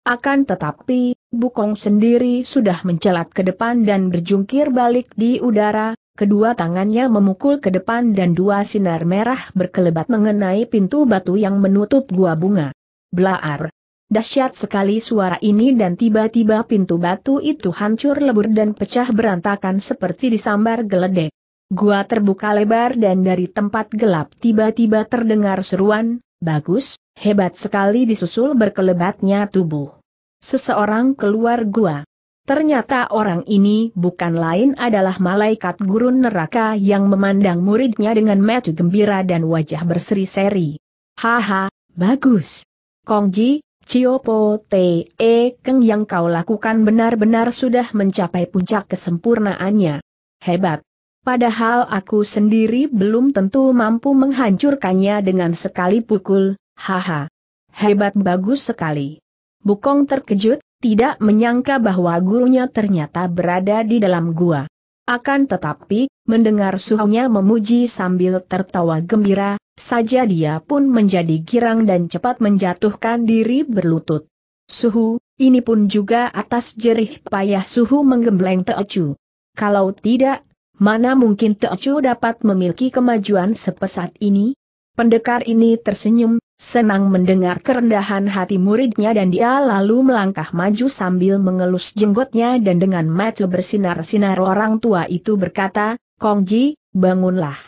Akan tetapi, Bukong sendiri sudah mencelat ke depan dan berjungkir balik di udara, kedua tangannya memukul ke depan dan dua sinar merah berkelebat mengenai pintu batu yang menutup gua bunga. Blaar! Dahsyat sekali suara ini dan tiba-tiba pintu batu itu hancur lebur dan pecah berantakan seperti disambar geledek. Gua terbuka lebar dan dari tempat gelap tiba-tiba terdengar seruan, bagus, hebat sekali disusul berkelebatnya tubuh. Seseorang keluar gua. Ternyata orang ini bukan lain adalah malaikat gurun neraka yang memandang muridnya dengan mata gembira dan wajah berseri-seri. Haha, bagus. Kongji, Ciopo Te e, Keng yang kau lakukan benar-benar sudah mencapai puncak kesempurnaannya. Hebat. Padahal aku sendiri belum tentu mampu menghancurkannya dengan sekali pukul, haha. Hebat bagus sekali. Bukong terkejut, tidak menyangka bahwa gurunya ternyata berada di dalam gua. Akan tetapi, mendengar suhunya memuji sambil tertawa gembira, saja dia pun menjadi girang dan cepat menjatuhkan diri berlutut. Suhu, ini pun juga atas jerih payah Suhu menggembleng Teocu. Kalau tidak, mana mungkin Teocu dapat memiliki kemajuan sepesat ini? Pendekar ini tersenyum, senang mendengar kerendahan hati muridnya dan dia lalu melangkah maju sambil mengelus jenggotnya dan dengan mata bersinar-sinar orang tua itu berkata, Kongji, bangunlah.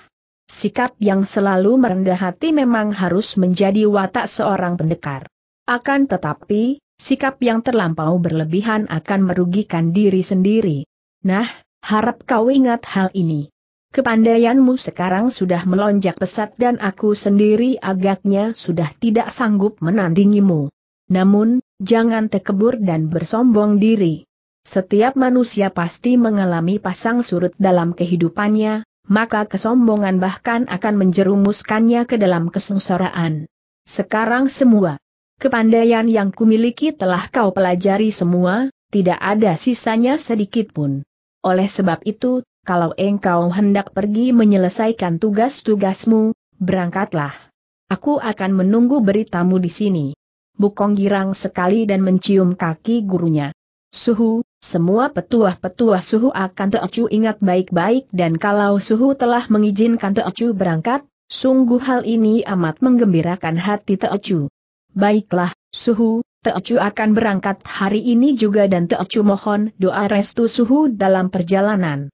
Sikap yang selalu merendah hati memang harus menjadi watak seorang pendekar. Akan tetapi, sikap yang terlampau berlebihan akan merugikan diri sendiri. Nah, harap kau ingat hal ini. Kepandaianmu sekarang sudah melonjak pesat dan aku sendiri agaknya sudah tidak sanggup menandingimu. Namun, jangan tekebur dan bersombong diri. Setiap manusia pasti mengalami pasang surut dalam kehidupannya, maka kesombongan bahkan akan menjerumuskannya ke dalam kesengsaraan. Sekarang semua kepandaian yang kumiliki telah kau pelajari semua, tidak ada sisanya sedikit pun. Oleh sebab itu, kalau engkau hendak pergi menyelesaikan tugas-tugasmu, berangkatlah. Aku akan menunggu beritamu di sini. Bukong girang sekali dan mencium kaki gurunya. Suhu, semua petuah-petuah Suhu akan Teocu ingat baik-baik dan kalau Suhu telah mengizinkan Teocu berangkat, sungguh hal ini amat menggembirakan hati Teocu. Baiklah, Suhu, Teocu akan berangkat hari ini juga dan Teocu mohon doa restu Suhu dalam perjalanan.